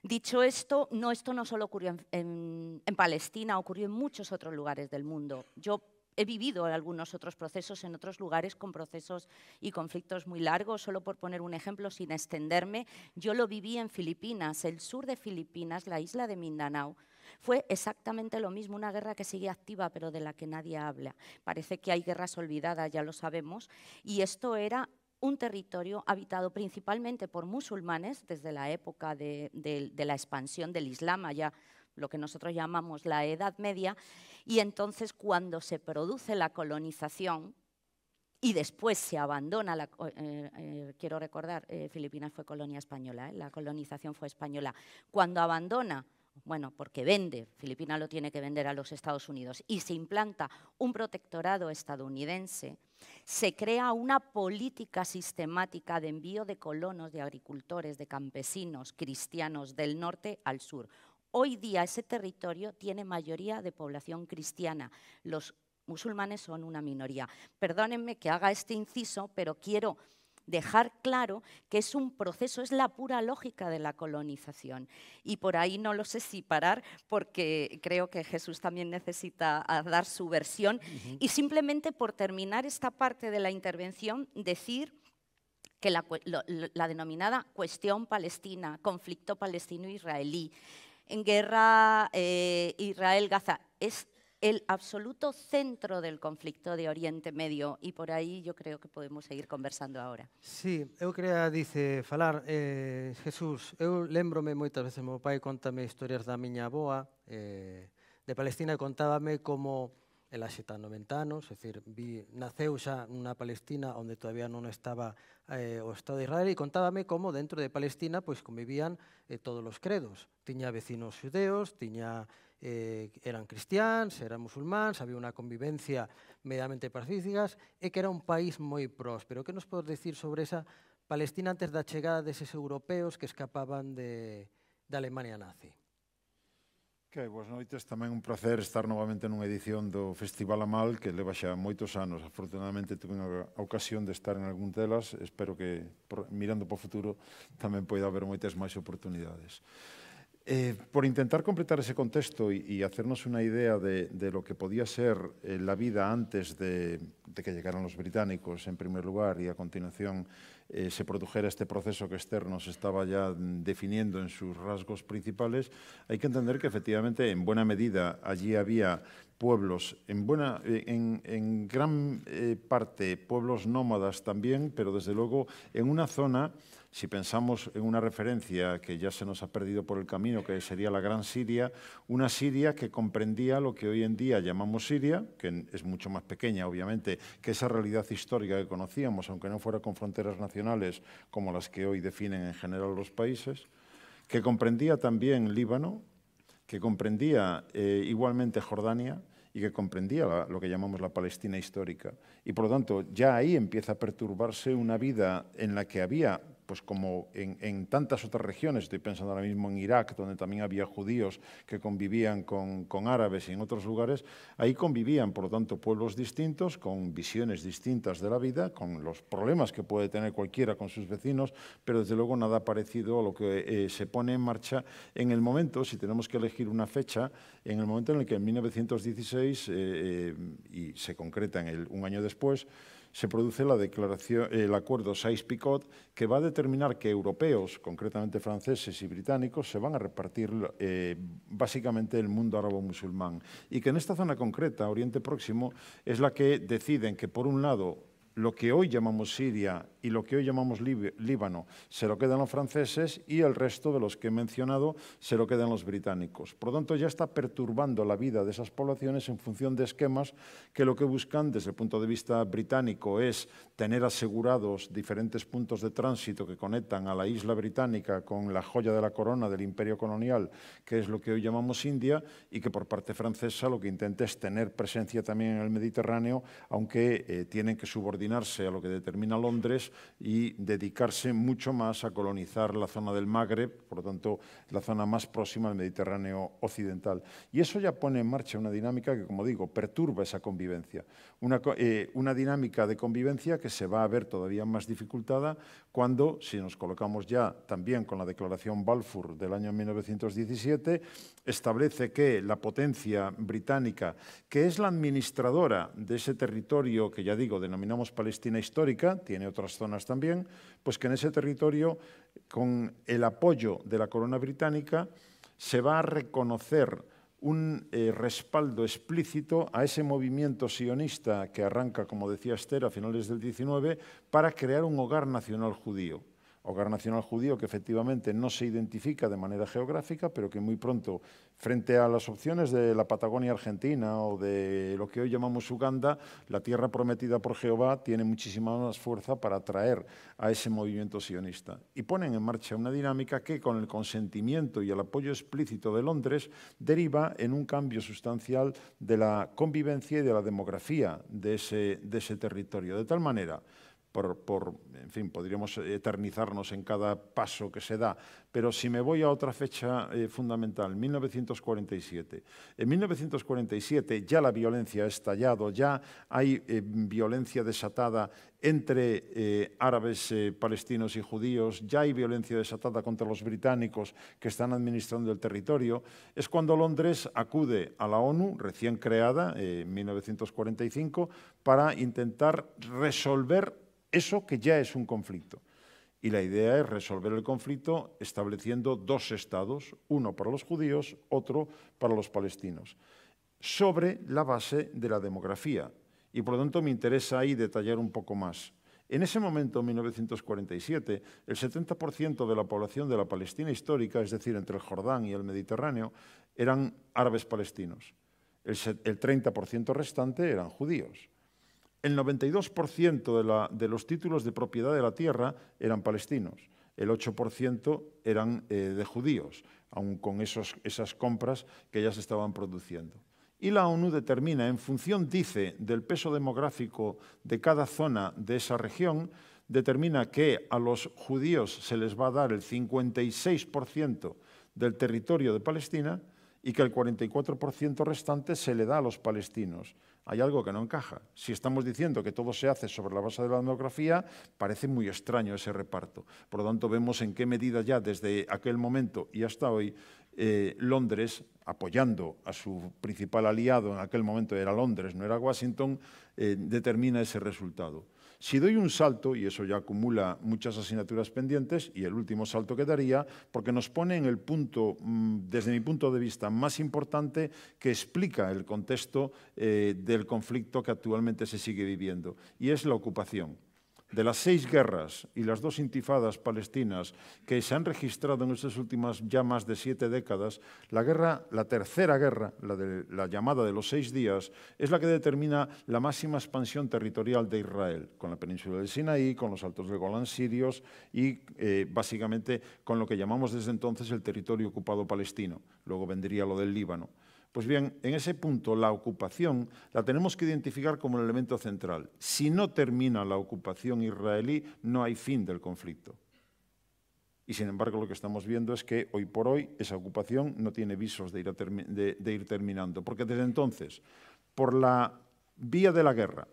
Dicho esto, no, esto no solo ocurrió en, Palestina, ocurrió en muchos otros lugares del mundo. Yo he vivido algunos otros procesos en otros lugares con procesos y conflictos muy largos, solo por poner un ejemplo sin extenderme, yo lo viví en Filipinas, el sur de Filipinas, la isla de Mindanao. Fue exactamente lo mismo, una guerra que sigue activa pero de la que nadie habla. Parece que hay guerras olvidadas, ya lo sabemos, y esto era un territorio habitado principalmente por musulmanes desde la época de, la expansión del Islam allá lo que nosotros llamamos la Edad Media, y entonces cuando se produce la colonización y después se abandona, la, eh, eh, quiero recordar, eh, Filipinas fue colonia española, la colonización fue española, cuando abandona bueno, porque vende, Filipinas lo tiene que vender a los Estados Unidos, y se implanta un protectorado estadounidense, se crea una política sistemática de envío de colonos, de agricultores, de campesinos cristianos del norte al sur. Hoy día ese territorio tiene mayoría de población cristiana. Los musulmanes son una minoría. Perdónenme que haga este inciso, pero quiero dejar claro que es un proceso, es la pura lógica de la colonización. Y por ahí no lo sé si parar, porque creo que Jesús también necesita dar su versión. Y simplemente por terminar esta parte de la intervención, decir que la denominada cuestión palestina, conflicto palestino-israelí, en guerra eh, Israel-Gaza. Es el absoluto centro del conflicto de Oriente Medio y por ahí yo creo que podemos seguir conversando ahora. Sí, eu creo, dice, falar, eh, Jesús, eu lembrome moitas veces, meu pai contame historias da miña aboa eh, de Palestina e contábame como ela xe tan 90 anos, é dicir, vi, naceu xa nunha Palestina onde todavía non estaba eh, o Estado de Israel e contábame como dentro de Palestina pois convivían eh, todos os credos. Tiña vecinos xudeos, tiña eh, eran cristiáns, eran musulmáns, había unha convivencia mediamente pacífica e que era un país moi próspero. Que nos podes decir sobre esa Palestina antes da chegada deses europeos que escapaban de, da Alemania nazi? Que boas noites, tamén un placer estar novamente nunha edición do Festival Amal que leva xa moitos anos. Afortunadamente tuve a ocasión de estar en algún delas, espero que mirando para o futuro tamén poida haber moitas máis oportunidades. Eh, por intentar completar ese contexto e, hacernos unha idea de, de, lo que podía ser eh, la vida antes de, de, que llegaran os británicos en primer lugar e a continuación Eh, se produjera este proceso que externos nos estaba ya mm, definiendo en sus rasgos principales, hay que entender que efectivamente en buena medida allí había pueblos, en, buena, eh, en, gran eh, parte pueblos nómadas también, pero desde luego en una zona si pensamos en una referencia que ya se nos ha perdido por el camino, que sería la Gran Siria, una Siria que comprendía lo que hoy en día llamamos Siria, que es mucho más pequeña, obviamente, que esa realidad histórica que conocíamos, aunque no fuera con fronteras nacionales como las que hoy definen en general los países, que comprendía también Líbano, que comprendía eh, igualmente Jordania, y que comprendía lo que llamamos la Palestina histórica. Y por lo tanto, ya ahí empieza a perturbarse una vida en la que había pues como en, tantas otras regiones, estoy pensando ahora mismo en Irak, donde también había judíos que convivían con, árabes y en otros lugares, ahí convivían, por lo tanto, pueblos distintos, con visiones distintas de la vida, con los problemas que puede tener cualquiera con sus vecinos, pero desde luego nada parecido a lo que eh, se pone en marcha en el momento, si tenemos que elegir una fecha, en el momento en el que en 1916, eh, eh, y se concreta en un año después, se produce la declaración, el acuerdo Sykes-Picot, que va a determinar que europeos, concretamente franceses y británicos, se van a repartir eh, básicamente el mundo árabo-musulmán. Y que en esta zona concreta, Oriente Próximo, es la que deciden que, por un lado, lo que hoy llamamos Siria y lo que hoy llamamos Líbano se lo quedan los franceses y el resto de los que he mencionado se lo quedan los británicos. Por lo tanto, ya está perturbando la vida de esas poblaciones en función de esquemas que lo que buscan desde el punto de vista británico es tener asegurados diferentes puntos de tránsito que conectan a la isla británica con la joya de la corona del imperio colonial, que es lo que hoy llamamos India, y que por parte francesa lo que intenta es tener presencia también en el Mediterráneo, aunque eh, tienen que subordinar a lo que determina Londres y dedicarse mucho más a colonizar la zona del Magreb, por lo tanto, la zona más próxima al Mediterráneo occidental. Y eso ya pone en marcha una dinámica que, como digo, perturba esa convivencia. Una, eh, una dinámica de convivencia que se va a ver todavía más dificultada cuando, si nos colocamos ya también con la Declaración Balfour del año 1917, establece que la potencia británica, que es la administradora de ese territorio que ya digo denominamos Palestina histórica, tiene otras zonas también, pues que en ese territorio, con el apoyo de la corona británica, se va a reconocer un eh, respaldo explícito a ese movimiento sionista que arranca, como decía Esther, a finales del 19 para crear un hogar nacional judío hogar nacional judío que efectivamente no se identifica de manera geográfica, pero que muy pronto, frente a las opciones de la Patagonia argentina o de lo que hoy llamamos Uganda, la tierra prometida por Jehová tiene muchísima más fuerza para atraer a ese movimiento sionista. Y ponen en marcha una dinámica que, con el consentimiento y el apoyo explícito de Londres, deriva en un cambio sustancial de la convivencia y de la demografía de ese, de ese territorio. De tal manera por, en fin, podríamos eternizarnos en cada paso que se da, pero si me voy a otra fecha eh, fundamental, 1947. En 1947 ya la violencia ha estallado, ya hay eh, violencia desatada entre eh, árabes palestinos y judíos, ya hay violencia desatada contra los británicos que están administrando el territorio. Es cuando Londres acude a la ONU, recién creada en 1945, para intentar resolver eso que ya es un conflicto. Y la idea es resolver el conflicto estableciendo dos estados, uno para los judíos, otro para los palestinos, sobre la base de la demografía. Y por lo tanto me interesa ahí detallar un poco más. En ese momento, en 1947, el 70% de la población de la Palestina histórica, es decir, entre el Jordán y el Mediterráneo, eran árabes palestinos. El 30% restante eran judíos el 92% de, los títulos de propiedad de la tierra eran palestinos, el 8% eran eh, de judíos, aun con esas compras que ya se estaban produciendo. Y la ONU determina, en función, dice, del peso demográfico de cada zona de esa región, determina que a los judíos se les va a dar el 56% del territorio de Palestina y que el 44% restante se le da a los palestinos hay algo que no encaja. Si estamos diciendo que todo se hace sobre la base de la demografía, parece muy extraño ese reparto. Por lo tanto, vemos en qué medida ya desde aquel momento y hasta hoy eh, Londres, apoyando a su principal aliado, en aquel momento era Londres, no era Washington, eh, determina ese resultado. Si doy un salto, y eso ya acumula muchas asignaturas pendientes, y el último salto que daría, porque nos pone en el punto, mm, desde mi punto de vista, más importante que explica el contexto eh, del conflicto que actualmente se sigue viviendo, y es la ocupación de las seis guerras y las dos intifadas palestinas que se han registrado en estas últimas ya más de siete décadas, la, guerra, la tercera guerra, la, llamada de los seis días, es la que determina la máxima expansión territorial de Israel, con la península del Sinaí, con los altos del Golán sirios y eh, básicamente con lo que llamamos desde entonces el territorio ocupado palestino. Luego vendría lo del Líbano. Pues bien, en ese punto la ocupación la tenemos que identificar como el elemento central. Si no termina la ocupación israelí, no hay fin del conflicto. Y sin embargo lo que estamos viendo es que hoy por hoy esa ocupación no tiene visos de ir, terminando, porque desde entonces, por la vía de la guerra,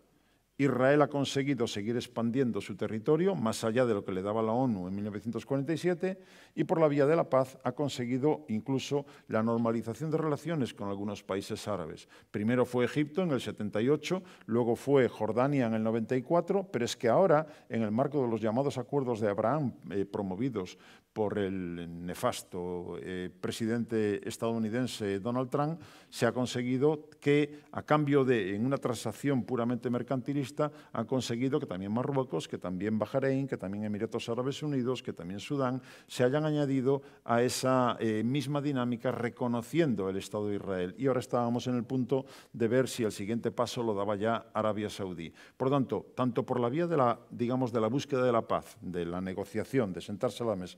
Israel ha conseguido seguir expandiendo su territorio más allá de lo que le daba la ONU en 1947 y por la vía de la paz ha conseguido incluso la normalización de relaciones con algunos países árabes. Primero fue Egipto en el 78, luego fue Jordania en el 94, pero es que ahora, en el marco de los llamados acuerdos de Abraham eh, promovidos por el nefasto eh, presidente estadounidense Donald Trump, se ha conseguido que, a cambio de, en una transacción puramente mercantilista, han conseguido que también Marruecos, que también Bahrein, que también Emiratos Árabes Unidos, que también Sudán, se hayan añadido a esa eh, misma dinámica reconociendo el Estado de Israel. Y ahora estábamos en el punto de ver si el siguiente paso lo daba ya Arabia Saudí. Por lo tanto, tanto por la vía de la, digamos, de la búsqueda de la paz, de la negociación, de sentarse a la mesa,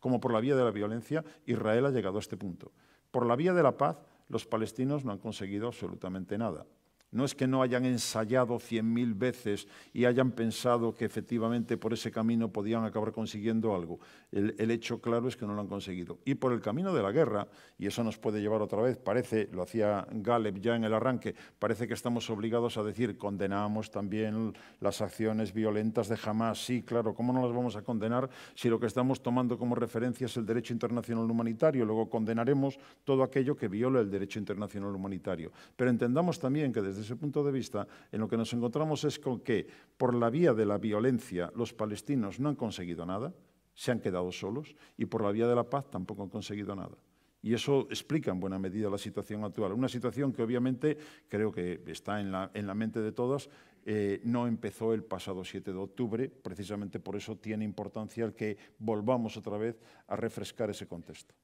como por la vía de la violencia, Israel ha llegado a este punto. Por la vía de la paz, los palestinos no han conseguido absolutamente nada. No es que no hayan ensayado cien mil veces y hayan pensado que efectivamente por ese camino podían acabar consiguiendo algo. El, hecho claro es que no lo han conseguido. Y por el camino de la guerra, y eso nos puede llevar otra vez, parece, lo hacía Galeb ya en el arranque, parece que estamos obligados a decir, condenamos también las acciones violentas de Hamas. Sí, claro, ¿cómo no las vamos a condenar si lo que estamos tomando como referencia es el derecho internacional humanitario? Luego condenaremos todo aquello que viola el derecho internacional humanitario. Pero entendamos también que desde desde ese punto de vista, en lo que nos encontramos es con que por la vía de la violencia los palestinos no han conseguido nada, se han quedado solos, y por la vía de la paz tampoco han conseguido nada. Y eso explica en buena medida la situación actual. Una situación que obviamente creo que está en la, mente de todas, eh, no empezó el pasado 7 de octubre, precisamente por eso tiene importancia el que volvamos otra vez a refrescar ese contexto.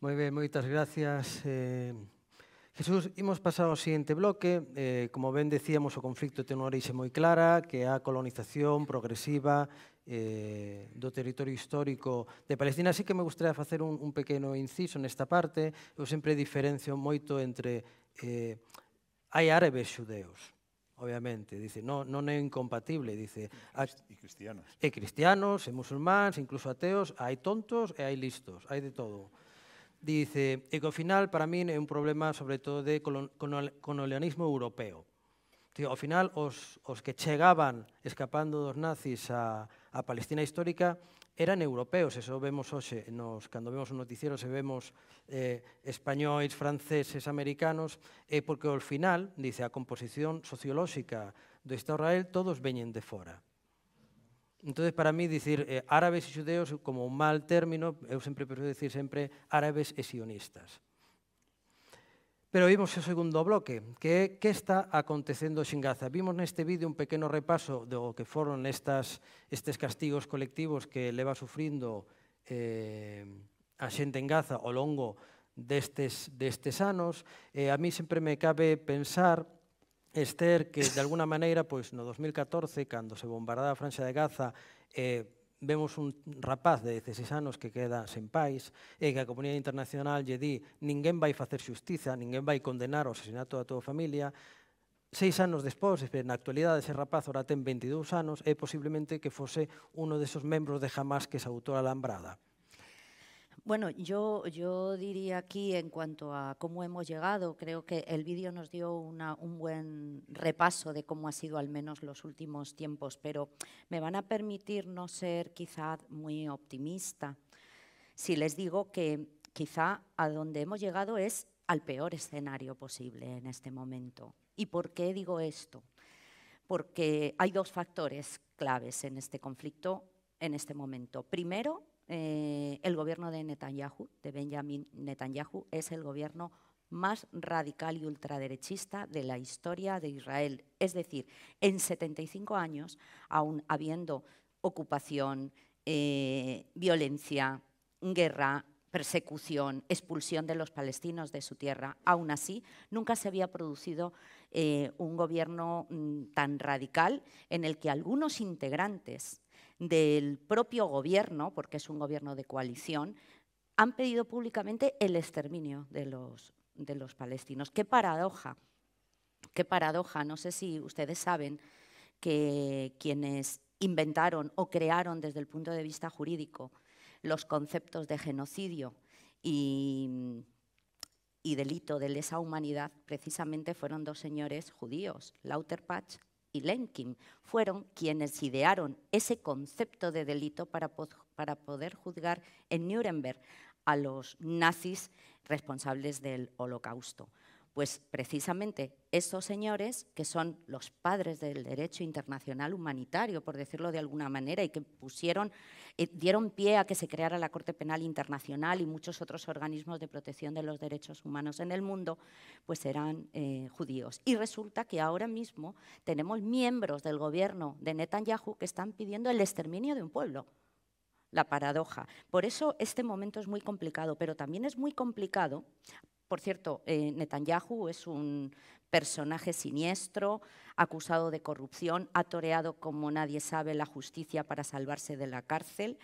Muy bien, muchas gracias. Eh, Jesús, imos pasar ao seguinte bloque. Eh, como ben decíamos, o conflicto ten unha orixe moi clara, que é a colonización progresiva eh, do territorio histórico de Palestina. Así que me gustaría facer un, un pequeno inciso nesta parte. Eu sempre diferencio moito entre... Eh, hai árabes xudeus, obviamente, dice, non, non é incompatible, dice, e cristianos. E cristianos, e musulmáns, incluso ateos, hai tontos e hai listos, hai de todo dice, e que ao final para min é un problema sobre todo de colonialismo europeo. Digo, ao final os, os que chegaban escapando dos nazis a, a Palestina histórica eran europeos, eso vemos hoxe, nos, cando vemos un noticiero se vemos eh, españóis, franceses, americanos, eh, porque ao final, dice, a composición sociolóxica do Estado de Israel todos veñen de fora. Entonces para mí, dicir eh, árabes e xudeos como un mal término, eu sempre prefiro dicir sempre árabes e sionistas. Pero vimos o segundo bloque, que é que está acontecendo en Gaza. Vimos neste vídeo un pequeno repaso do que foron estas, estes castigos colectivos que leva sufrindo eh, a xente en Gaza ao longo destes, destes anos. Eh, a mí sempre me cabe pensar Esther que de alguna maneira pois no 2014 cando se bombardaba a Franxa de Gaza eh, vemos un rapaz de 16 anos que queda sen pais e que a comunidade internacional lle di ninguén vai facer xustiza, ninguén vai condenar o asesinato da túa familia seis anos despois, na actualidade ese rapaz ora ten 22 anos, é posiblemente que fose uno desos membros de Hamas que se autora alambrada. Bueno, yo, diría aquí en cuanto a cómo hemos llegado, creo que el vídeo nos dio un buen repaso de cómo ha sido al menos los últimos tiempos, pero me van a permitir no ser quizá muy optimista si les digo que quizá a donde hemos llegado es al peor escenario posible en este momento. ¿Y por qué digo esto? Porque hay dos factores claves en este conflicto en este momento. Primero, eh, el gobierno de Netanyahu, de Benjamin Netanyahu, es el gobierno más radical y ultraderechista de la historia de Israel. Es decir, en 75 años, aún habiendo ocupación, eh, violencia, guerra, persecución, expulsión de los palestinos de su tierra. Aún así, nunca se había producido eh, un gobierno mm, tan radical en el que algunos integrantes del propio gobierno, porque es un gobierno de coalición, han pedido públicamente el exterminio de los, de los palestinos. ¡Qué paradoja! ¡Qué paradoja! No sé si ustedes saben que quienes inventaron o crearon desde el punto de vista jurídico los conceptos de genocidio y, y delito de lesa humanidad precisamente fueron dos señores judíos, Lauterpach y Lenkin fueron quienes idearon ese concepto de delito para, poder juzgar en Nuremberg a los nazis responsables del holocausto. Pues precisamente esos señores, que son los padres del derecho internacional humanitario, por decirlo de alguna manera, y que pusieron, eh, dieron pie a que se creara la Corte Penal Internacional y muchos otros organismos de protección de los derechos humanos en el mundo, pues eran eh, judíos. Y resulta que ahora mismo tenemos miembros del gobierno de Netanyahu que están pidiendo el exterminio de un pueblo la paradoja. Por eso este momento es muy complicado, pero también es muy complicado por cierto, eh, Netanyahu es un personaje siniestro, acusado de corrupción, ha toreado como nadie sabe la justicia para salvarse de la cárcel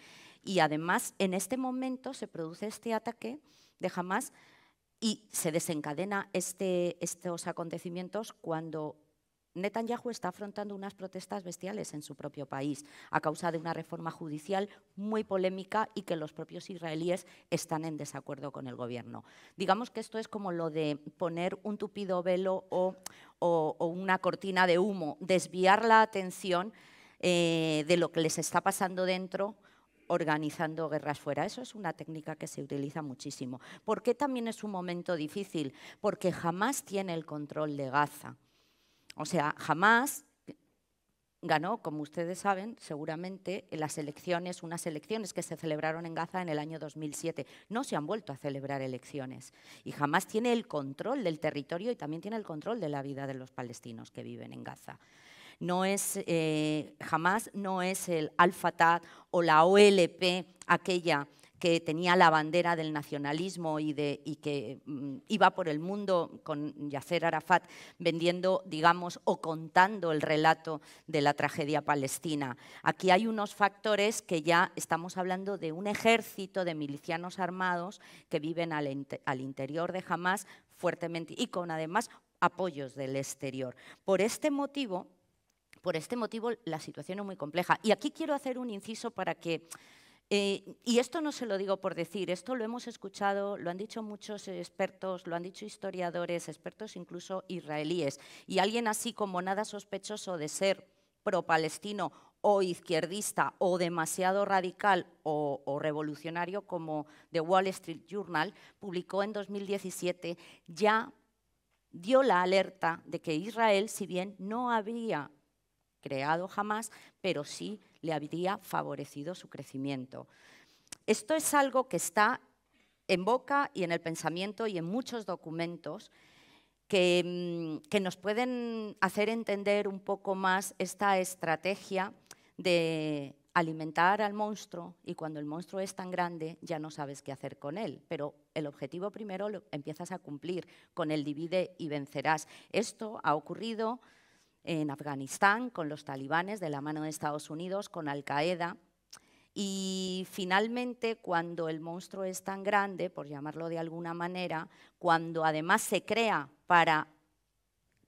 y además en este momento se produce este ataque de Hamas y se desencadena este, estos acontecimientos cuando Netanyahu está afrontando unas protestas bestiales en su propio país a causa de una reforma judicial muy polémica y que los propios israelíes están en desacuerdo con el gobierno. Digamos que esto es como lo de poner un tupido velo o, una cortina de humo, desviar la atención eh, de lo que les está pasando dentro organizando guerras fuera. Eso es una técnica que se utiliza muchísimo. ¿Por qué también es un momento difícil? Porque jamás tiene el control de Gaza. O sea, jamás ganó, como ustedes saben, seguramente las elecciones, unas elecciones que se celebraron en Gaza en el año 2007. No se han vuelto a celebrar elecciones y jamás tiene el control del territorio y también tiene el control de la vida de los palestinos que viven en Gaza. No es, eh, jamás no es el Al-Fatah o la OLP aquella que tenía la bandera del nacionalismo y, que mm, iba por el mundo con Yasser Arafat vendiendo, digamos, o contando el relato de la tragedia palestina. Aquí hay unos factores que ya estamos hablando de un ejército de milicianos armados que viven al, interior de Hamas fuertemente y con además apoyos del exterior. Por este motivo, por este motivo la situación es muy compleja. Y aquí quiero hacer un inciso para que eh, y esto no se lo digo por decir, esto lo hemos escuchado, lo han dicho muchos expertos, lo han dicho historiadores, expertos incluso israelíes. Y alguien así como nada sospechoso de ser pro-palestino o izquierdista o demasiado radical o, o, revolucionario como The Wall Street Journal publicó en 2017, ya dio la alerta de que Israel, si bien no había creado jamás, pero sí le habría favorecido su crecimiento. Esto es algo que está en boca y en el pensamiento y en muchos documentos mm, que, nos pueden hacer entender un poco más esta estrategia de alimentar al monstruo y cuando el monstruo es tan grande ya no sabes qué hacer con él, pero el objetivo primero lo empiezas a cumplir con el divide y vencerás. Esto ha ocurrido en Afganistán, con los talibanes, de la mano de Estados Unidos, con Al-Qaeda. Y finalmente, cuando el monstruo es tan grande, por llamarlo de alguna manera, cuando además se crea para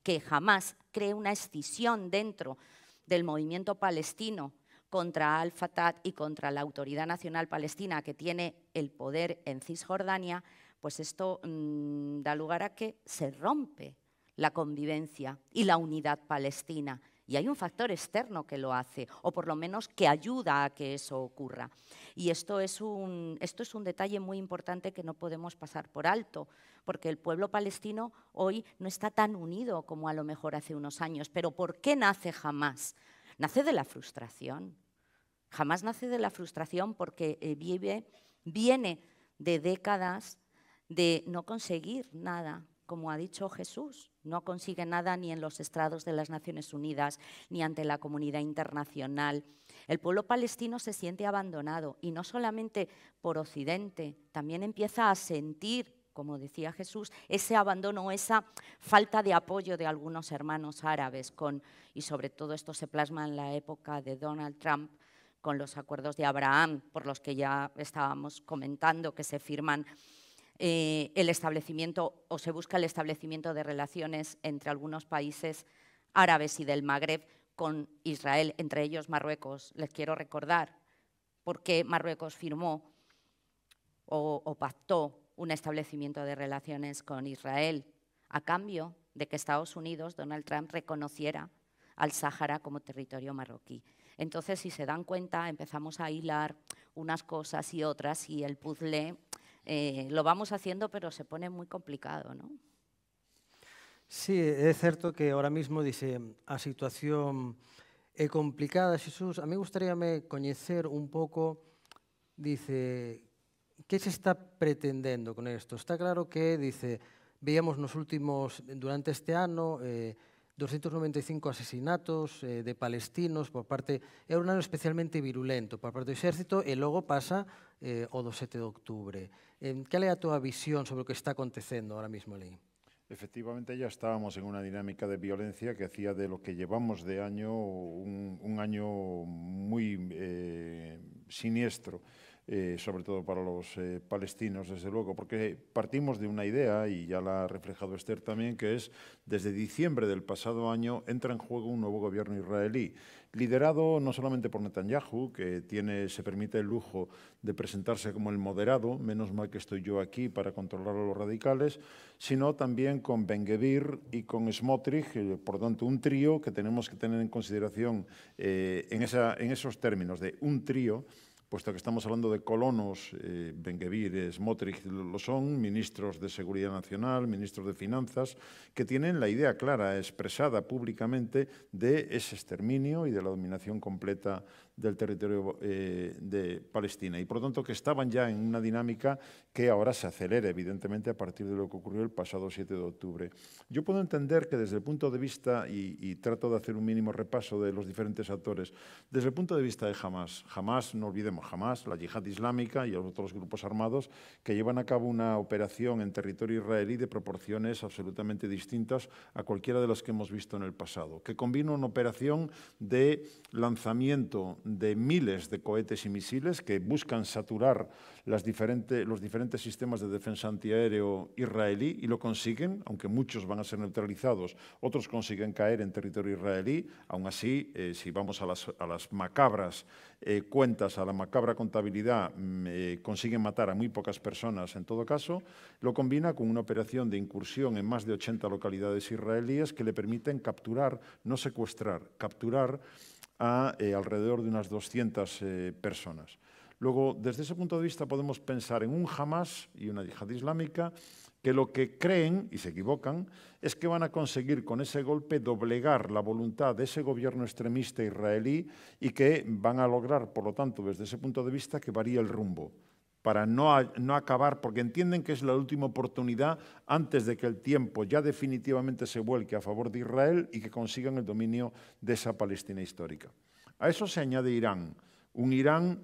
que jamás cree una escisión dentro del movimiento palestino contra Al-Fatah y contra la Autoridad Nacional Palestina que tiene el poder en Cisjordania, pues esto mm, da lugar a que se rompe la convivencia y la unidad palestina. Y hay un factor externo que lo hace, o por lo menos que ayuda a que eso ocurra. Y esto es un, esto es un detalle muy importante que no podemos pasar por alto, porque el pueblo palestino hoy no está tan unido como a lo mejor hace unos años. Pero ¿por qué nace jamás? Nace de la frustración. Jamás nace de la frustración porque eh, vive, viene de décadas de no conseguir nada, como ha dicho Jesús, no consigue nada ni en los estrados de las Naciones Unidas ni ante la comunidad internacional. El pueblo palestino se siente abandonado y no solamente por Occidente, también empieza a sentir, como decía Jesús, ese abandono, esa falta de apoyo de algunos hermanos árabes y sobre todo esto se plasma en la época de Donald Trump con los acuerdos de Abraham, por los que ya estábamos comentando, que se firman eh, el establecimiento o se busca el establecimiento de relaciones entre algunos países árabes y del Magreb con Israel, entre ellos Marruecos. Les quiero recordar por qué Marruecos firmó o, pactó un establecimiento de relaciones con Israel a cambio de que Estados Unidos, Donald Trump, reconociera al Sáhara como territorio marroquí. Entonces, si se dan cuenta, empezamos a hilar unas cosas y otras y el puzzle eh, lo vamos haciendo, pero se pone muy complicado, ¿no? Sí, es cierto que ahora mismo dice a situación é eh, complicada, Jesús. A mí me conocer un poco, dice, ¿qué se está pretendiendo con esto? Está claro que, dice, veíamos los últimos, durante este año... Eh, 295 asesinatos eh, de palestinos por parte... Era un año especialmente virulento por parte del ejército y luego pasa eh, o 7 de octubre. Em, ¿Qué le da a visión sobre lo que está aconteciendo ahora mismo Ley? Efectivamente, ya estábamos en una dinámica de violencia que hacía de lo que llevamos de año un, año muy eh, siniestro. Eh, sobre todo para los eh, palestinos, desde luego, porque partimos de una idea, y ya la ha reflejado Esther también, que es desde diciembre del pasado año entra en juego un nuevo gobierno israelí, liderado no solamente por Netanyahu, que tiene, se permite el lujo de presentarse como el moderado, menos mal que estoy yo aquí para controlar a los radicales, sino también con Ben Gvir y con Smotrich, eh, por tanto un trío que tenemos que tener en consideración en, en esos términos de un trío puesto que estamos hablando de colonos, eh, Benguevir, Smotrich lo son, ministros de Seguridad Nacional, ministros de Finanzas, que tienen la idea clara, expresada públicamente, de ese exterminio y de la dominación completa del territorio eh, de Palestina y por lo tanto que estaban ya en una dinámica que ahora se acelera evidentemente a partir de lo que ocurrió el pasado 7 de octubre. Yo puedo entender que desde el punto de vista, y, trato de hacer un mínimo repaso de los diferentes actores, desde el punto de vista de Hamas, jamás no olvidemos Hamas, la yihad islámica y los otros grupos armados que llevan a cabo una operación en territorio israelí de proporciones absolutamente distintas a cualquiera de las que hemos visto en el pasado, que combina una operación de lanzamiento de miles de cohetes y misiles que buscan saturar los diferentes sistemas de defensa antiaéreo israelí y lo consiguen, aunque muchos van a ser neutralizados, otros consiguen caer en territorio israelí. Aún así, eh, si vamos a las, macabras eh, cuentas, a la macabra contabilidad, mm, eh, consiguen matar a muy pocas personas en todo caso, lo combina con una operación de incursión en más de 80 localidades israelíes que le permiten capturar, no secuestrar, capturar a eh, alrededor de unas 200 eh, personas. Luego, desde ese punto de vista, podemos pensar en un Hamas y una yihad islámica que lo que creen, y se equivocan, es que van a conseguir con ese golpe doblegar la voluntad de ese gobierno extremista israelí y que van a lograr, por lo tanto, desde ese punto de vista, que varíe el rumbo para no, acabar, porque entienden que es la última oportunidad antes de que el tiempo ya definitivamente se vuelque a favor de Israel y que consigan el dominio de esa Palestina histórica. A eso se añade Irán, un Irán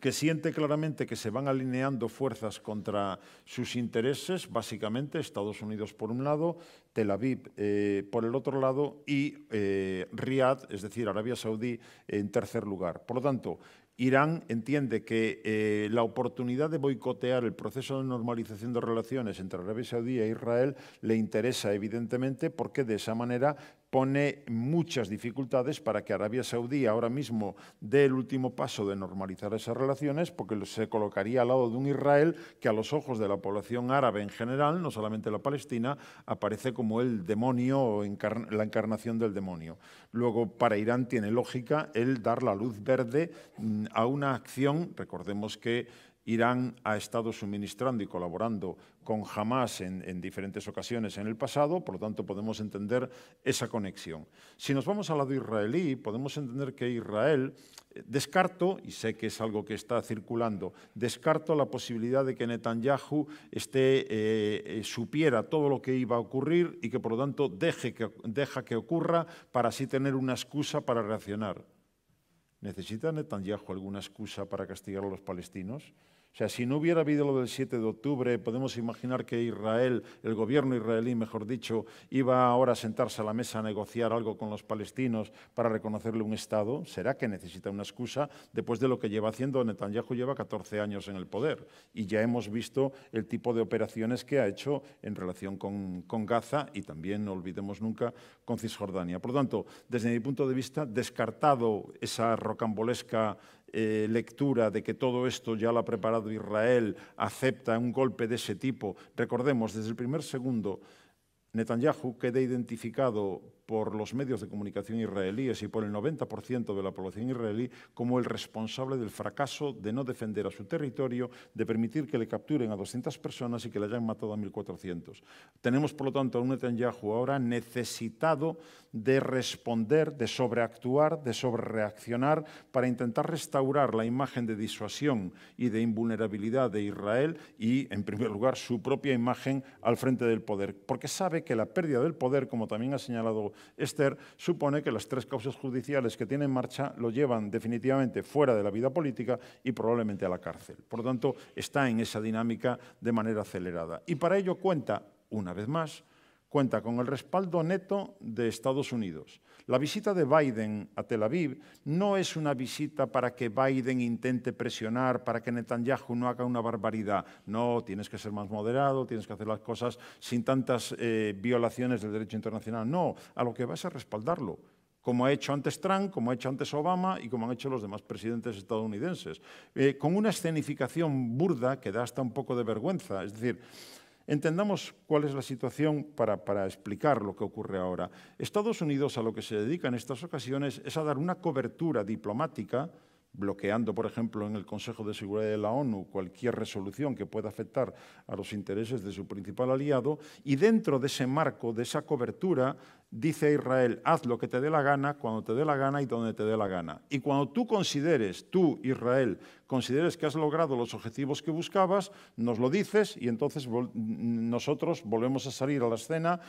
que siente claramente que se van alineando fuerzas contra sus intereses, básicamente Estados Unidos por un lado, Tel Aviv eh, por el otro lado y eh, Riyadh, es decir, Arabia Saudí, en tercer lugar. Por lo tanto, Irán entiende que eh, la oportunidad de boicotear el proceso de normalización de relaciones entre Arabia Saudí e Israel le interesa evidentemente porque de esa manera pone muchas dificultades para que Arabia Saudí ahora mismo dé el último paso de normalizar esas relaciones, porque se colocaría al lado de un Israel que a los ojos de la población árabe en general, no solamente la palestina, aparece como el demonio o la encarnación del demonio. Luego, para Irán tiene lógica el dar la luz verde mm, a una acción, recordemos que Irán ha estado suministrando y colaborando con Hamas en, diferentes ocasiones en el pasado, por lo tanto podemos entender esa conexión. Si nos vamos al lado israelí, podemos entender que Israel, eh, descarto, y sé que es algo que está circulando, descarto la posibilidad de que Netanyahu esté, eh, eh, supiera todo lo que iba a ocurrir y que por lo tanto deje deja que ocurra para así tener una excusa para reaccionar. ¿Necesita Netanyahu alguna excusa para castigar a los palestinos? O sea, si no hubiera habido lo del 7 de octubre, podemos imaginar que Israel, el gobierno israelí, mejor dicho, iba ahora a sentarse a la mesa a negociar algo con los palestinos para reconocerle un Estado. ¿Será que necesita una excusa después de lo que lleva haciendo Netanyahu? Lleva 14 años en el poder y ya hemos visto el tipo de operaciones que ha hecho en relación con, con Gaza y también, no olvidemos nunca, con Cisjordania. Por lo tanto, desde mi punto de vista, descartado esa rocambolesca eh, lectura de que todo esto ya lo ha preparado Israel, acepta un golpe de ese tipo, recordemos, desde el primer segundo, Netanyahu queda identificado por los medios de comunicación israelíes y por el 90% de la población israelí como el responsable del fracaso de no defender a su territorio, de permitir que le capturen a 200 personas y que le hayan matado a 1.400. Tenemos, por lo tanto, a un Netanyahu ahora necesitado de responder, de sobreactuar, de sobrereaccionar para intentar restaurar la imagen de disuasión y de invulnerabilidad de Israel y, en primer lugar, su propia imagen al frente del poder, porque sabe que la pérdida del poder, como también ha señalado Esther, supone que las tres causas judiciales que tiene en marcha lo llevan definitivamente fuera de la vida política y probablemente a la cárcel. Por lo tanto, está en esa dinámica de manera acelerada. Y para ello cuenta, una vez más, cuenta con el respaldo neto de Estados Unidos. La visita de Biden a Tel Aviv no es una visita para que Biden intente presionar, para que Netanyahu no haga una barbaridad. No, tienes que ser más moderado, tienes que hacer las cosas sin tantas eh, violaciones del derecho internacional. No, a lo que vas a respaldarlo como ha hecho antes Trump, como ha hecho antes Obama y como han hecho los demás presidentes estadounidenses, eh, con una escenificación burda que da hasta un poco de vergüenza. Es decir, Entendamos cuál es la situación para, explicar lo que ocurre ahora. Estados Unidos a lo que se dedica en estas ocasiones es a dar una cobertura diplomática, bloqueando, por ejemplo, en el Consejo de Seguridad de la ONU cualquier resolución que pueda afectar a los intereses de su principal aliado, y dentro de ese marco, de esa cobertura, dice Israel, haz lo que te dé la gana, cuando te dé la gana y donde te dé la gana. Y cuando tú consideres, tú, Israel, consideres que has logrado los objetivos que buscabas, nos lo dices y entonces nosotros volvemos a salir a la escena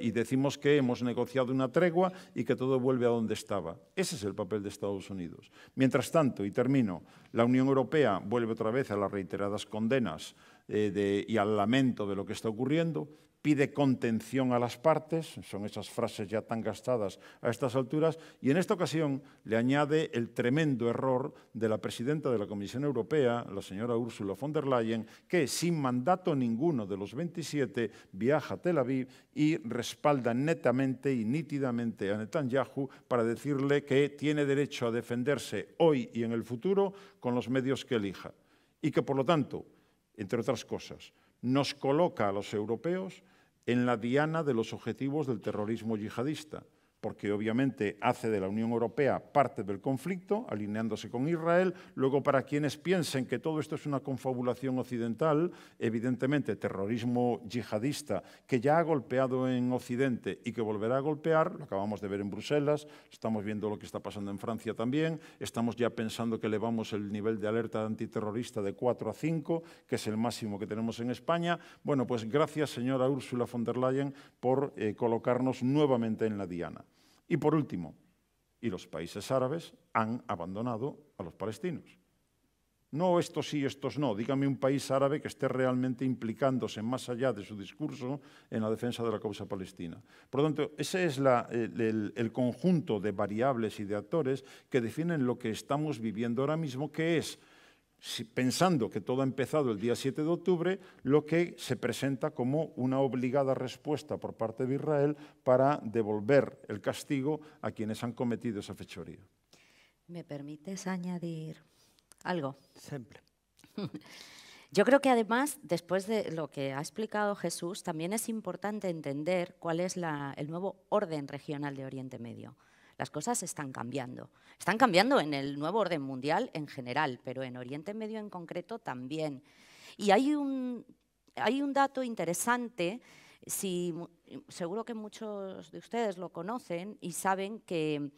y decimos que hemos negociado una tregua y que todo vuelve a donde estaba. Ese es el papel de Estados Unidos. Mientras tanto, y termino, la Unión Europea vuelve otra vez a las reiteradas condenas eh, y al lamento de lo que está ocurriendo pide contención a las partes, son esas frases ya tan gastadas a estas alturas, y en esta ocasión le añade el tremendo error de la presidenta de la Comisión Europea, la señora Ursula von der Leyen, que sin mandato ninguno de los 27 viaja a Tel Aviv y respalda netamente y nítidamente a Netanyahu para decirle que tiene derecho a defenderse hoy y en el futuro con los medios que elija, y que por lo tanto, entre otras cosas, nos coloca a los europeos en la diana de los objetivos del terrorismo yihadista, porque obviamente hace de la Unión Europea parte del conflicto, alineándose con Israel. Luego, para quienes piensen que todo esto es una confabulación occidental, evidentemente terrorismo yihadista que ya ha golpeado en Occidente y que volverá a golpear, lo acabamos de ver en Bruselas, estamos viendo lo que está pasando en Francia también, estamos ya pensando que elevamos el nivel de alerta antiterrorista de 4 a 5, que es el máximo que tenemos en España. Bueno, pues gracias señora Úrsula von der Leyen por eh, colocarnos nuevamente en la diana. Y por último, y los países árabes han abandonado a los palestinos. No estos sí, estos no. Dígame un país árabe que esté realmente implicándose más allá de su discurso en la defensa de la causa palestina. Por lo tanto, ese es el, conjunto de variables y de actores que definen lo que estamos viviendo ahora mismo, que es pensando que todo ha empezado el día 7 de octubre, lo que se presenta como una obligada respuesta por parte de Israel para devolver el castigo a quienes han cometido esa fechoría. ¿Me permites añadir algo? Siempre. Yo creo que además, después de lo que ha explicado Jesús, también es importante entender cuál es el nuevo orden regional de Oriente Medio. Las cosas están cambiando. Están cambiando en el nuevo orden mundial en general, pero en Oriente Medio en concreto también. Y hay un, hay un dato interesante, seguro que muchos de ustedes lo conocen y saben que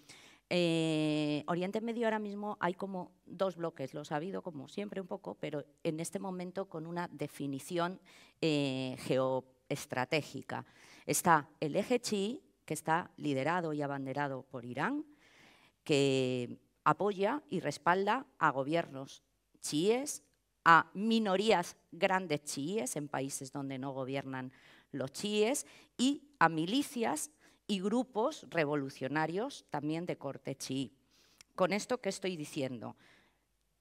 eh, Oriente Medio ahora mismo hay como dos bloques, los ha habido como siempre un poco, pero en este momento con una definición eh, geoestratégica. Está el eje chi, que está liderado y abanderado por Irán, que apoya y respalda a gobiernos chiíes, a minorías grandes chiíes en países donde no gobiernan los chiíes y a milicias y grupos revolucionarios también de corte chií. Con esto ¿qué estoy diciendo,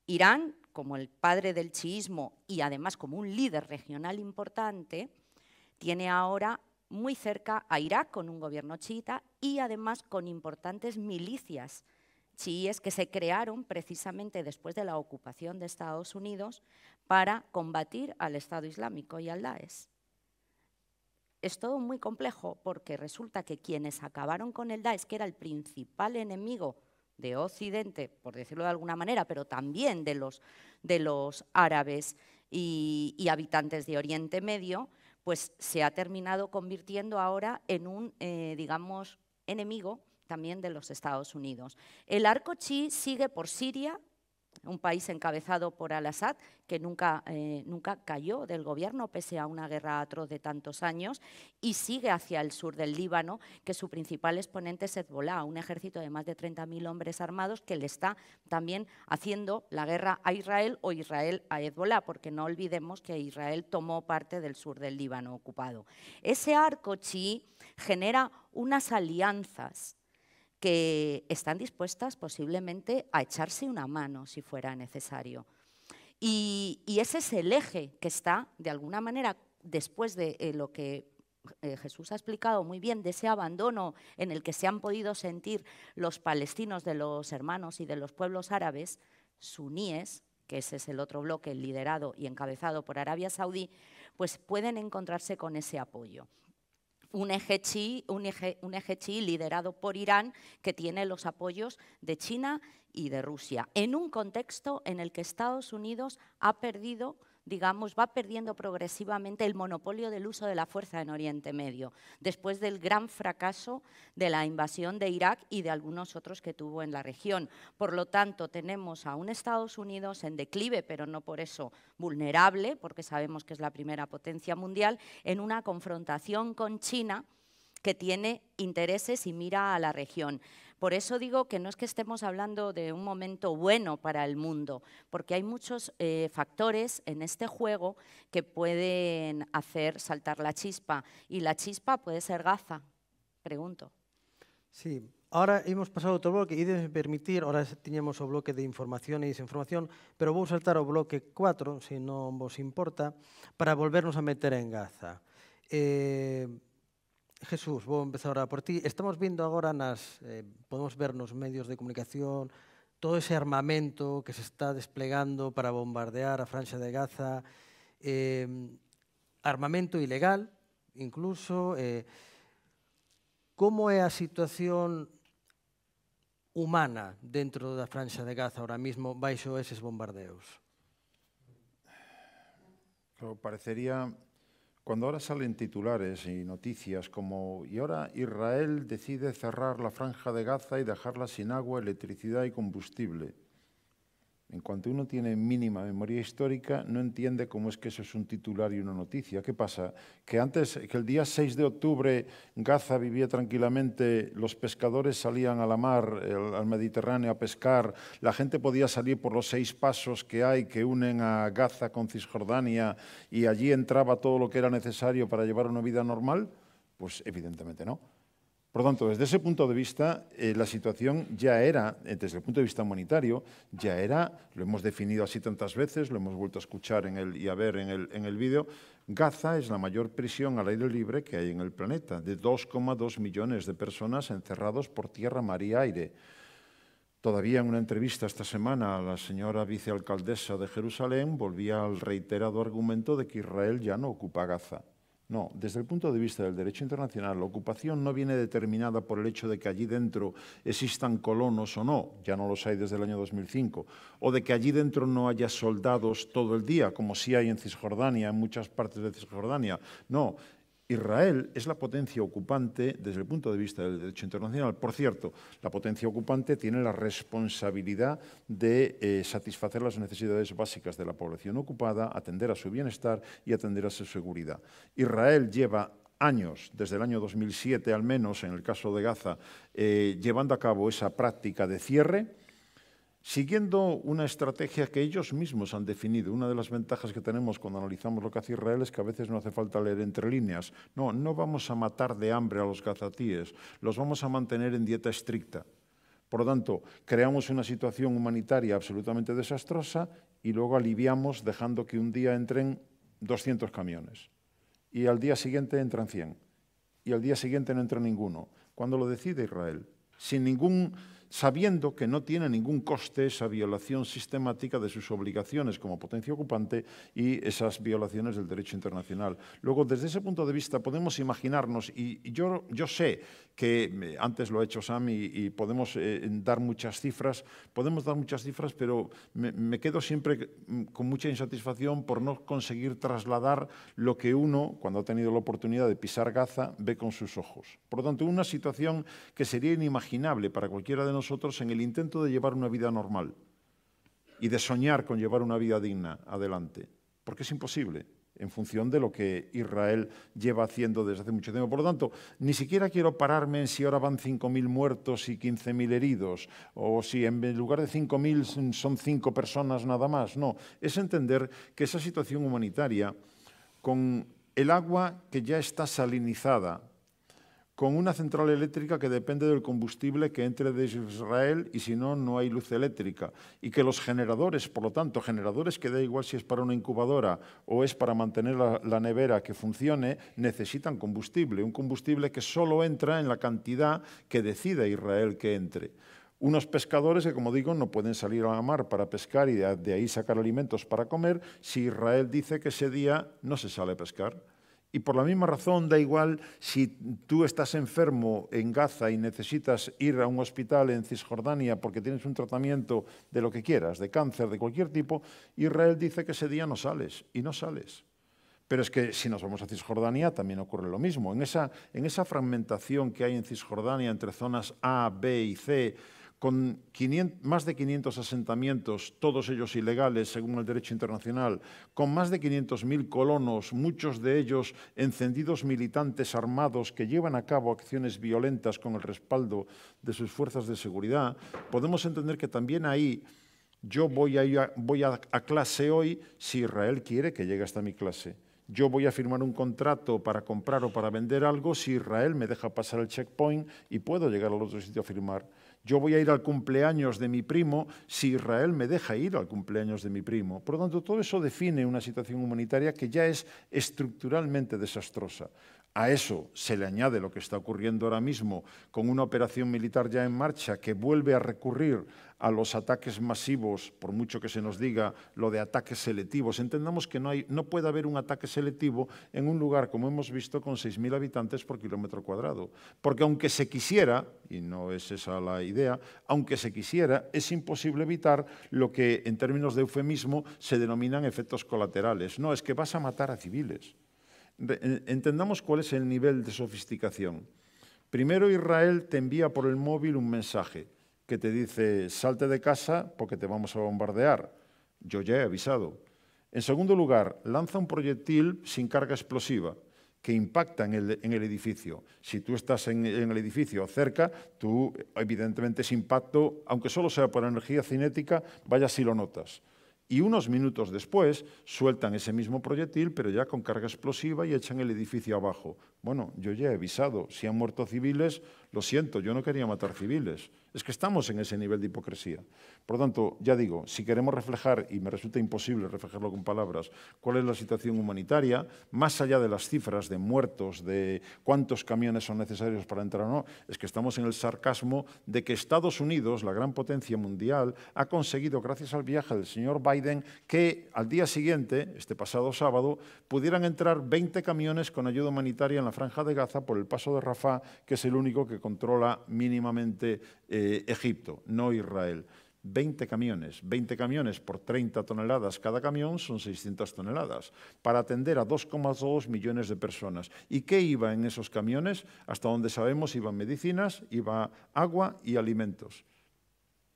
Irán, como el padre del chiísmo y además como un líder regional importante, tiene ahora muy cerca a Irak con un gobierno chiita y además con importantes milicias chiíes que se crearon precisamente después de la ocupación de Estados Unidos para combatir al Estado Islámico y al Daesh. Es todo muy complejo porque resulta que quienes acabaron con el Daesh, que era el principal enemigo de Occidente, por decirlo de alguna manera, pero también de los, árabes y habitantes de Oriente Medio, pues se ha terminado convirtiendo ahora en un, eh, digamos, enemigo también de los Estados Unidos. El arco chi sigue por Siria, un país encabezado por Al-Assad, que nunca, eh, nunca cayó del gobierno, pese a una guerra atroz de tantos años, y sigue hacia el sur del Líbano, que su principal exponente es Hezbollah, un ejército de más de 30.000 hombres armados que le está también haciendo la guerra a Israel o Israel a Hezbollah, porque no olvidemos que Israel tomó parte del sur del Líbano ocupado. Ese arco chií genera unas alianzas que están dispuestas posiblemente a echarse una mano si fuera necesario. Y, ese es el eje que está, de alguna manera, después de eh, lo que eh, Jesús ha explicado muy bien, de ese abandono en el que se han podido sentir los palestinos de los hermanos y de los pueblos árabes, suníes, que ese es el otro bloque liderado y encabezado por Arabia Saudí, pues pueden encontrarse con ese apoyo un eje, chi, un, eje, un eje chi liderado por Irán que tiene los apoyos de China y de Rusia, en un contexto en el que Estados Unidos ha perdido digamos, va perdiendo progresivamente el monopolio del uso de la fuerza en Oriente Medio, después del gran fracaso de la invasión de Irak y de algunos otros que tuvo en la región. Por lo tanto, tenemos a un Estados Unidos en declive, pero no por eso vulnerable, porque sabemos que es la primera potencia mundial, en una confrontación con China que tiene intereses y mira a la región. Por eso digo que no es que estemos hablando de un momento bueno para el mundo, porque hay muchos eh, factores en este juego que pueden hacer saltar la chispa. Y la chispa puede ser Gaza, pregunto. Sí, ahora hemos pasado otro bloque y de permitir, ahora teníamos un bloque de información y desinformación, pero a saltar al bloque 4, si no vos importa, para volvernos a meter en Gaza. Eh, Jesús, vou empezar ahora por ti. Estamos vindo agora nas... Eh, podemos ver nos medios de comunicación todo ese armamento que se está desplegando para bombardear a Franxa de Gaza, eh, armamento ilegal, incluso. Eh, como é a situación humana dentro da Franxa de Gaza ahora mismo baixo eses bombardeos? Claro, parecería Cuando ahora salen titulares y noticias como y ahora Israel decide cerrar la franja de Gaza y dejarla sin agua, electricidad y combustible. En cuanto uno tiene mínima memoria histórica, no entiende cómo es que eso es un titular y una noticia. ¿Qué pasa? Que antes, que el día 6 de octubre Gaza vivía tranquilamente, los pescadores salían a la mar, al Mediterráneo a pescar, la gente podía salir por los seis pasos que hay que unen a Gaza con Cisjordania y allí entraba todo lo que era necesario para llevar una vida normal. Pues evidentemente no. Por lo tanto, desde ese punto de vista, eh, la situación ya era, eh, desde el punto de vista humanitario, ya era, lo hemos definido así tantas veces, lo hemos vuelto a escuchar y a ver en el, vídeo, Gaza es la mayor prisión al aire libre que hay en el planeta, de 2,2 millones de personas encerrados por tierra, mar y aire. Todavía en una entrevista esta semana a la señora vicealcaldesa de Jerusalén volvía al reiterado argumento de que Israel ya no ocupa Gaza. No, desde el punto de vista del derecho internacional, la ocupación no viene determinada por el hecho de que allí dentro existan colonos o no, ya no los hay desde el año 2005, o de que allí dentro no haya soldados todo el día, como sí hay en Cisjordania, en muchas partes de Cisjordania. No, Israel es la potencia ocupante desde el punto de vista del derecho internacional. Por cierto, la potencia ocupante tiene la responsabilidad de eh, satisfacer las necesidades básicas de la población ocupada, atender a su bienestar y atender a su seguridad. Israel lleva años, desde el año 2007 al menos, en el caso de Gaza, eh, llevando a cabo esa práctica de cierre siguiendo una estrategia que ellos mismos han definido. Una de las ventajas que tenemos cuando analizamos lo que hace Israel es que a veces no hace falta leer entre líneas. No, no vamos a matar de hambre a los gazatíes, los vamos a mantener en dieta estricta. Por lo tanto, creamos una situación humanitaria absolutamente desastrosa y luego aliviamos dejando que un día entren 200 camiones y al día siguiente entran 100 y al día siguiente no entra ninguno. Cuando lo decide Israel, sin ningún sabiendo que no tiene ningún coste esa violación sistemática de sus obligaciones como potencia ocupante y esas violaciones del derecho internacional. Luego, desde ese punto de vista, podemos imaginarnos, y, yo, yo sé que eh, antes lo ha hecho Sam y, podemos eh, dar muchas cifras, podemos dar muchas cifras, pero me, me quedo siempre mm, con mucha insatisfacción por no conseguir trasladar lo que uno, cuando ha tenido la oportunidad de pisar Gaza, ve con sus ojos. Por lo tanto, una situación que sería inimaginable para cualquiera de nosotros nosotros en el intento de llevar una vida normal y de soñar con llevar una vida digna adelante, porque es imposible en función de lo que Israel lleva haciendo desde hace mucho tiempo. Por lo tanto, ni siquiera quiero pararme en si ahora van 5.000 muertos y 15.000 heridos, o si en lugar de 5.000 son 5 personas nada más. No, es entender que esa situación humanitaria, con el agua que ya está salinizada con una central eléctrica que depende del combustible que entre de Israel y si no, no hay luz eléctrica. Y que los generadores, por lo tanto, generadores que da igual si es para una incubadora o es para mantener la, nevera que funcione, necesitan combustible. Un combustible que solo entra en la cantidad que decida Israel que entre unos pescadores que, como digo, no pueden salir a la mar para pescar y de ahí sacar alimentos para comer si Israel dice que ese día no se sale a pescar. Y por la misma razón, da igual si tú estás enfermo en Gaza y necesitas ir a un hospital en Cisjordania porque tienes un tratamiento de lo que quieras, de cáncer, de cualquier tipo, Israel dice que ese día no sales y no sales. Pero es que si nos vamos a Cisjordania también ocurre lo mismo. En esa, en esa fragmentación que hay en Cisjordania entre zonas A, B y C, con más de 500 asentamientos, todos ellos ilegales según el derecho internacional, con más de 500.000 colonos, muchos de ellos encendidos militantes armados que llevan a cabo acciones violentas con el respaldo de sus fuerzas de seguridad, podemos entender que también ahí yo voy voy a clase hoy si Israel quiere que llegue hasta mi clase. Yo voy a firmar un contrato para comprar o para vender algo si Israel me deja pasar el checkpoint y puedo llegar al otro sitio a firmar. Yo voy a ir al cumpleaños de mi primo si Israel me deja ir al cumpleaños de mi primo. Por lo tanto, todo eso define una situación humanitaria que ya es estructuralmente desastrosa. A eso se le añade lo que está ocurriendo ahora mismo con una operación militar ya en marcha que vuelve a recurrir a los ataques masivos, por mucho que se nos diga lo de ataques selectivos. Entendamos que no, puede haber un ataque selectivo en un lugar, como hemos visto, con 6.000 habitantes por kilómetro cuadrado. Porque aunque se quisiera, y no es esa la idea, aunque se quisiera, es imposible evitar lo que en términos de eufemismo se denominan efectos colaterales. No, es que vas a matar a civiles entendamos cuál es el nivel de sofisticación. Primero Israel te envía por el móvil un mensaje que te dice, salte de casa porque te vamos a bombardear. Yo ya he avisado. En segundo lugar, lanza un proyectil sin carga explosiva que impacta en el, edificio. Si tú estás en, el edificio cerca, tú evidentemente ese impacto, aunque solo sea por energía cinética, vaya si lo notas y unos minutos después sueltan ese mismo proyectil, pero ya con carga explosiva y echan el edificio abajo. Bueno, yo ya he avisado, si han muerto civiles, lo siento, yo no quería matar civiles. Es que estamos en ese nivel de hipocresía. Por lo tanto, ya digo, si queremos reflejar, y me resulta imposible reflejarlo con palabras, cuál es la situación humanitaria, más allá de las cifras de muertos, de cuántos camiones son necesarios para entrar o no, es que estamos en el sarcasmo de que Estados Unidos, la gran potencia mundial, ha conseguido, gracias al viaje del señor Biden, que al día siguiente, este pasado sábado, pudieran entrar 20 camiones con ayuda humanitaria en la franja de Gaza por el paso de Rafah, que es el único que controla mínimamente eh, Egipto, no Israel. 20 camiones, 20 camiones por 30 toneladas cada camión son 600 toneladas, para atender a 2,2 millones de personas. ¿Y qué iba en esos camiones? Hasta donde sabemos iban medicinas, iba agua y alimentos.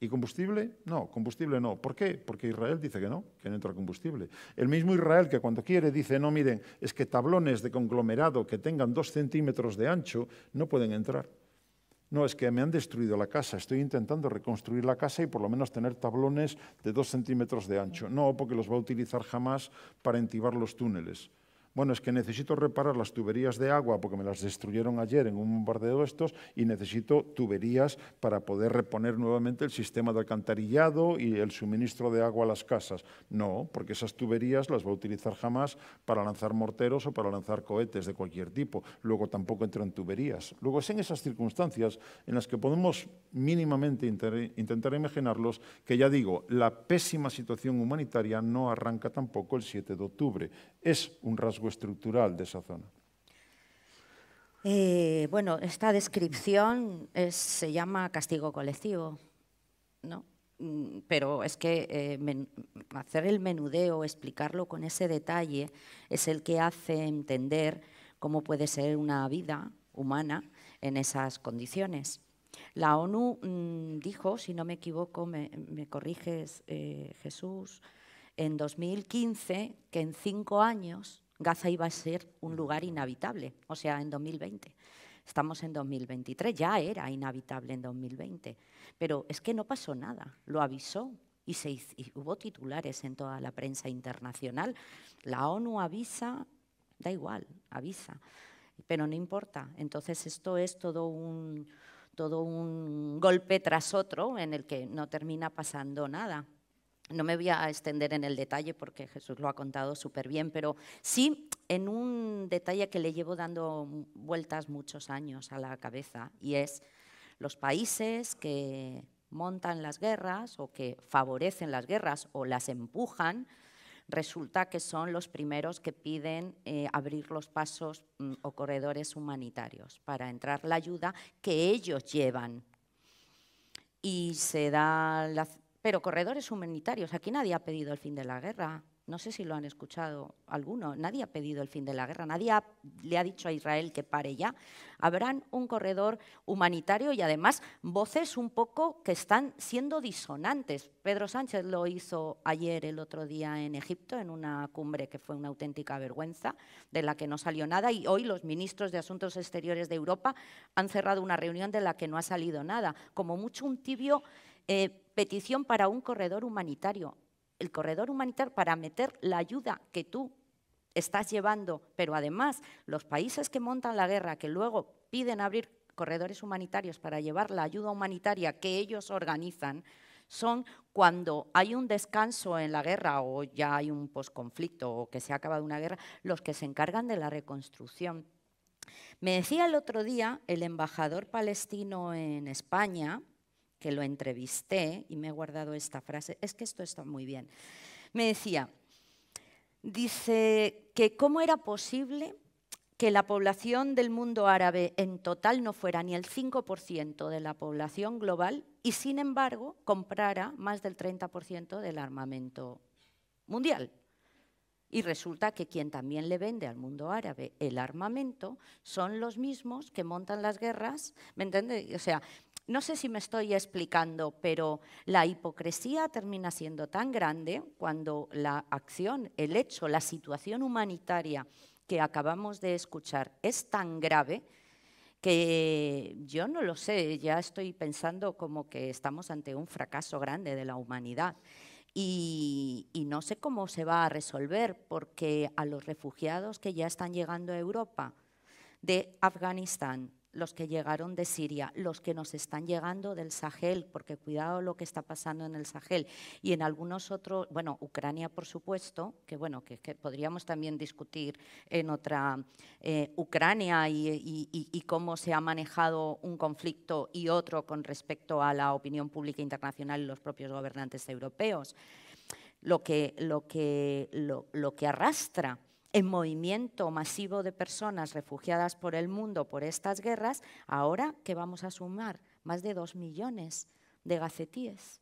¿Y combustible? No, combustible no. ¿Por qué? Porque Israel dice que no, que no entra combustible. El mismo Israel que cuando quiere dice, no, miren, es que tablones de conglomerado que tengan dos centímetros de ancho no pueden entrar. No, es que me han destruido la casa, estoy intentando reconstruir la casa y por lo menos tener tablones de dos centímetros de ancho. No, porque los va a utilizar jamás para entibar los túneles. Bueno, es que necesito reparar las tuberías de agua porque me las destruyeron ayer en un bombardeo de estos y necesito tuberías para poder reponer nuevamente el sistema de alcantarillado y el suministro de agua a las casas. No, porque esas tuberías las va a utilizar jamás para lanzar morteros o para lanzar cohetes de cualquier tipo. Luego tampoco en tuberías. Luego es en esas circunstancias en las que podemos mínimamente intentar imaginarlos que ya digo, la pésima situación humanitaria no arranca tampoco el 7 de octubre. Es un rasgo estructural de esa zona? Eh, bueno, esta descripción se llama castigo colectivo, ¿no? Mm, pero es que eh, hacer el menudeo, explicarlo con ese detalle, es el que hace entender cómo puede ser una vida humana en esas condiciones. La ONU mm, dijo, si no me equivoco, me, corriges eh, Jesús, en 2015 que en cinco años Gaza iba a ser un lugar inhabitable, o sea, en 2020. Estamos en 2023, ya era inhabitable en 2020, pero es que no pasó nada, lo avisó y, hubo titulares en toda la prensa internacional. La ONU avisa, da igual, avisa, pero no importa. Entonces esto es todo un, todo un golpe tras otro en el que no termina pasando nada. No me voy a extender en el detalle porque Jesús lo ha contado súper bien, pero sí en un detalle que le llevo dando vueltas muchos años a la cabeza y es los países que montan las guerras o que favorecen las guerras o las empujan, resulta que son los primeros que piden eh, abrir los pasos mm, o corredores humanitarios para entrar la ayuda que ellos llevan. Y se da la pero corredores humanitarios. Aquí nadie ha pedido el fin de la guerra. No sé si lo han escuchado alguno. Nadie ha pedido el fin de la guerra. Nadie le ha dicho a Israel que pare ya. Habrán un corredor humanitario y además voces un poco que están siendo disonantes. Pedro Sánchez lo hizo ayer, el otro día en Egipto, en una cumbre que fue una auténtica vergüenza, de la que no salió nada. Y hoy los ministros de Asuntos Exteriores de Europa han cerrado una reunión de la que no ha salido nada. Como mucho un tibio... Eh, petición para un corredor humanitario. El corredor humanitario para meter la ayuda que tú estás llevando, pero además los países que montan la guerra, que luego piden abrir corredores humanitarios para llevar la ayuda humanitaria que ellos organizan, son cuando hay un descanso en la guerra o ya hay un posconflicto o que se ha acabado una guerra, los que se encargan de la reconstrucción. Me decía el otro día el embajador palestino en España, que lo entrevisté y me he guardado esta frase, es que esto está muy bien. Me decía, dice que cómo era posible que la población del mundo árabe en total no fuera ni el 5% de la población global y sin embargo comprara más del 30% del armamento mundial. Y resulta que quien también le vende al mundo árabe el armamento son los mismos que montan las guerras, ¿me entiendes? O sea, no sé si me estoy explicando, pero la hipocresía termina siendo tan grande cuando la acción, el hecho, la situación humanitaria que acabamos de escuchar es tan grave que yo no lo sé, ya estoy pensando como que estamos ante un fracaso grande de la humanidad. Y, no sé cómo se va a resolver, porque a los refugiados que ya están llegando a Europa de Afganistán, los que llegaron de Siria, los que nos están llegando del Sahel, porque cuidado lo que está pasando en el Sahel y en algunos otros, bueno, Ucrania por supuesto, que bueno, que, podríamos también discutir en otra eh, Ucrania y, cómo se ha manejado un conflicto y otro con respecto a la opinión pública internacional y los propios gobernantes europeos. Lo que, lo que, lo, lo que arrastra el movimiento masivo de personas refugiadas por el mundo por estas guerras, ahora que vamos a sumar más de dos millones de gacetíes.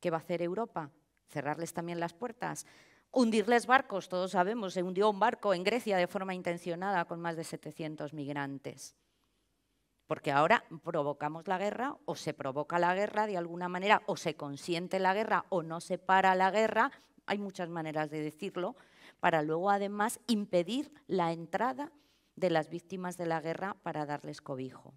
¿Qué va a hacer Europa? ¿Cerrarles también las puertas? hundirles barcos, todos sabemos, se hundió un barco en Grecia de forma intencionada con más de 700 migrantes. Porque ahora provocamos la guerra o se provoca la guerra de alguna manera o se consiente la guerra o no se para la guerra, hay muchas maneras de decirlo, para luego además impedir la entrada de las víctimas de la guerra para darles cobijo.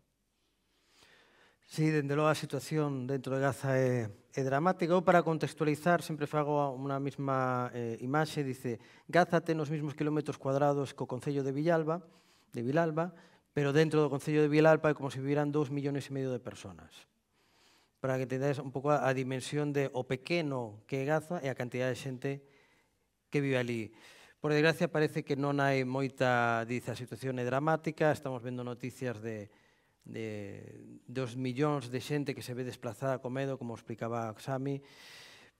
Sí, desde luego la situación dentro de Gaza es dramática. para contextualizar, siempre hago una misma eh, imagen, dice Gaza tiene los mismos kilómetros cuadrados que el Concello de Villalba, de Vilalba, pero dentro del Concello de Villalba hay como si vivieran dos millones y medio de personas. Para que te un poco a dimensión de o pequeño que es Gaza y la cantidad de gente que vive allí. Por desgracia, parece que non hai moita, dice, a situación é dramática, estamos vendo noticias de, de dos millóns de xente que se ve desplazada co medo, como explicaba Xami,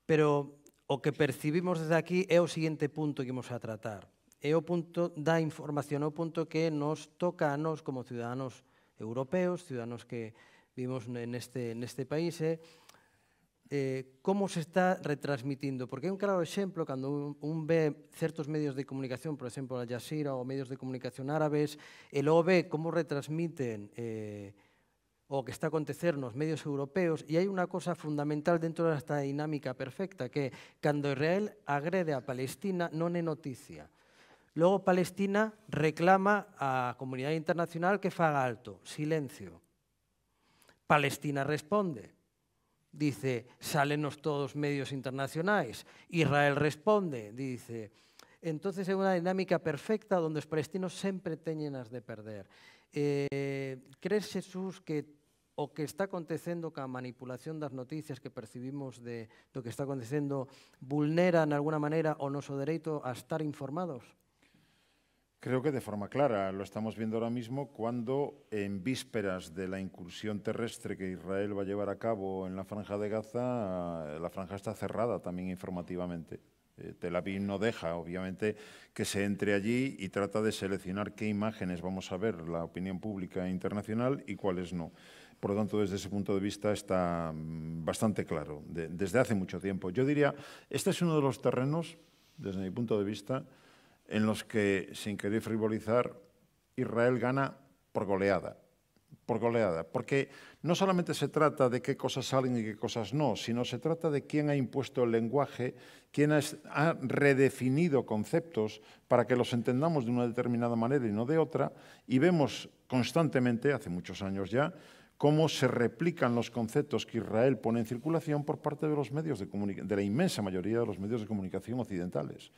pero o que percibimos desde aquí é o seguinte punto que imos a tratar. É o punto da información, o punto que nos toca a nos como ciudadanos europeos, ciudadanos que vivimos neste, neste país, é eh? eh, como se está retransmitindo. Porque é un claro exemplo cando un, un ve certos medios de comunicación, por exemplo, Al Jazeera ou medios de comunicación árabes, e logo ve como retransmiten eh, o que está a acontecer nos medios europeos e hai unha cosa fundamental dentro desta dinámica perfecta que cando Israel agrede a Palestina non é noticia. Logo Palestina reclama a comunidade internacional que faga alto, silencio. Palestina responde, Dice, sálenos todos medios internacionais. Israel responde, dice, entonces é unha dinámica perfecta onde os palestinos sempre teñen as de perder. Eh, crees, Jesús, que o que está acontecendo ca manipulación das noticias que percibimos de, do que está acontecendo vulnera, en alguna maneira, o noso dereito a estar informados? Creo que de forma clara lo estamos viendo ahora mismo cuando en vísperas de la incursión terrestre que Israel va a llevar a cabo en la franja de Gaza, eh, la franja está cerrada también informativamente. Eh, Tel Aviv no deja, obviamente, que se entre allí y trata de seleccionar qué imágenes vamos a ver la opinión pública e internacional y cuáles no. Por lo tanto, desde ese punto de vista está mm, bastante claro, desde hace mucho tiempo. Yo diría, este es uno de los terrenos, desde mi punto de vista, en los que, sin querer frivolizar, Israel gana por goleada. Por goleada. Porque no solamente se trata de qué cosas salen y qué cosas no, sino se trata de quién ha impuesto el lenguaje, quién ha redefinido conceptos para que los entendamos de una determinada manera y no de otra. Y vemos constantemente, hace muchos años ya, cómo se replican los conceptos que Israel pone en circulación por parte de los medios de la inmensa mayoría de los medios de comunicación occidentales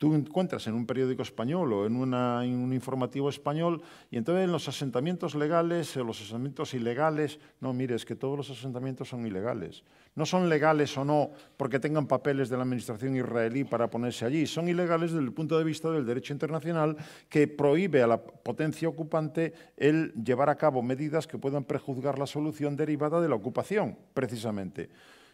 tú encuentras en un periódico español o en, un informativo español, y entonces los asentamientos legales o los asentamientos ilegales, no, mire, es que todos los asentamientos son ilegales. No son legales o no porque tengan papeles de la administración israelí para ponerse allí, son ilegales desde el punto de vista del derecho internacional que prohíbe a la potencia ocupante el llevar a cabo medidas que puedan prejuzgar la solución derivada de la ocupación, precisamente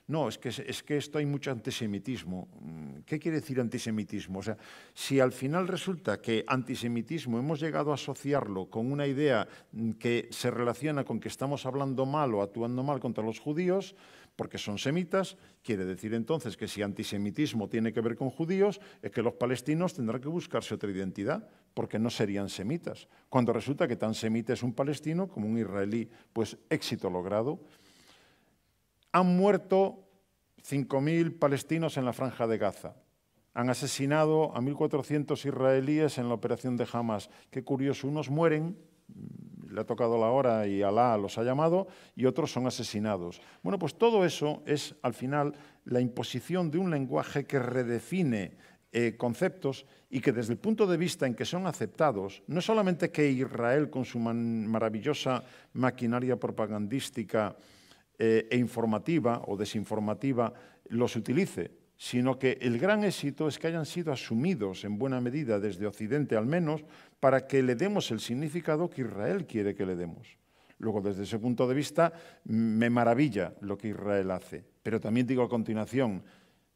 no, es que, es esto hay mucho antisemitismo. Mm, ¿Qué quiere decir antisemitismo? O sea, si al final resulta que antisemitismo hemos llegado a asociarlo con una idea mm, que se relaciona con que estamos hablando mal o actuando mal contra los judíos, porque son semitas, quiere decir entonces que si antisemitismo tiene que ver con judíos, es que los palestinos tendrán que buscarse otra identidad, porque no serían semitas. Cuando resulta que tan semita es un palestino como un israelí, pues éxito logrado han muerto 5.000 palestinos en la franja de Gaza. Han asesinado a 1.400 israelíes en la operación de Hamas. Qué curioso, unos mueren, mm, le ha tocado la hora y Alá los ha llamado, y otros son asesinados. Bueno, pues todo eso es, al final, la imposición de un lenguaje que redefine eh, conceptos y que desde el punto de vista en que son aceptados, no solamente que Israel con su maravillosa maquinaria propagandística eh, e informativa o desinformativa los utilice, sino que el gran éxito es que hayan sido asumidos en buena medida desde Occidente al menos para que le demos el significado que Israel quiere que le demos. Luego, desde ese punto de vista, me maravilla lo que Israel hace. Pero también digo a continuación,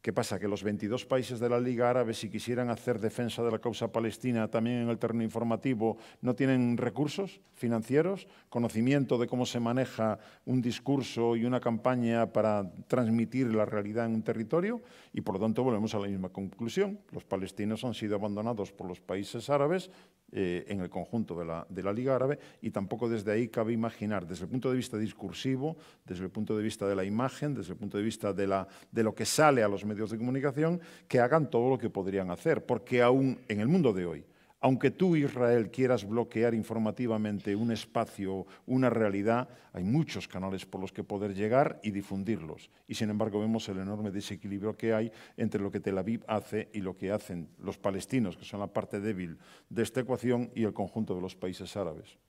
¿Qué pasa? Que los 22 países de la Liga Árabe, si quisieran hacer defensa de la causa palestina también en el terreno informativo, no tienen recursos financieros, conocimiento de cómo se maneja un discurso y una campaña para transmitir la realidad en un territorio y por lo tanto volvemos a la misma conclusión. Los palestinos han sido abandonados por los países árabes eh, en el conjunto de la, de la, Liga Árabe y tampoco desde ahí cabe imaginar, desde el punto de vista discursivo, desde el punto de vista de la imagen, desde el punto de vista de, la, de lo que sale a los medios de comunicación, que hagan todo lo que podrían hacer, porque aún en el mundo de hoy, aunque tú, Israel, quieras bloquear informativamente un espacio, una realidad, hay muchos canales por los que poder llegar y difundirlos. Y sin embargo vemos el enorme desequilibrio que hay entre lo que Tel Aviv hace y lo que hacen los palestinos, que son la parte débil de esta ecuación, y el conjunto de los países árabes.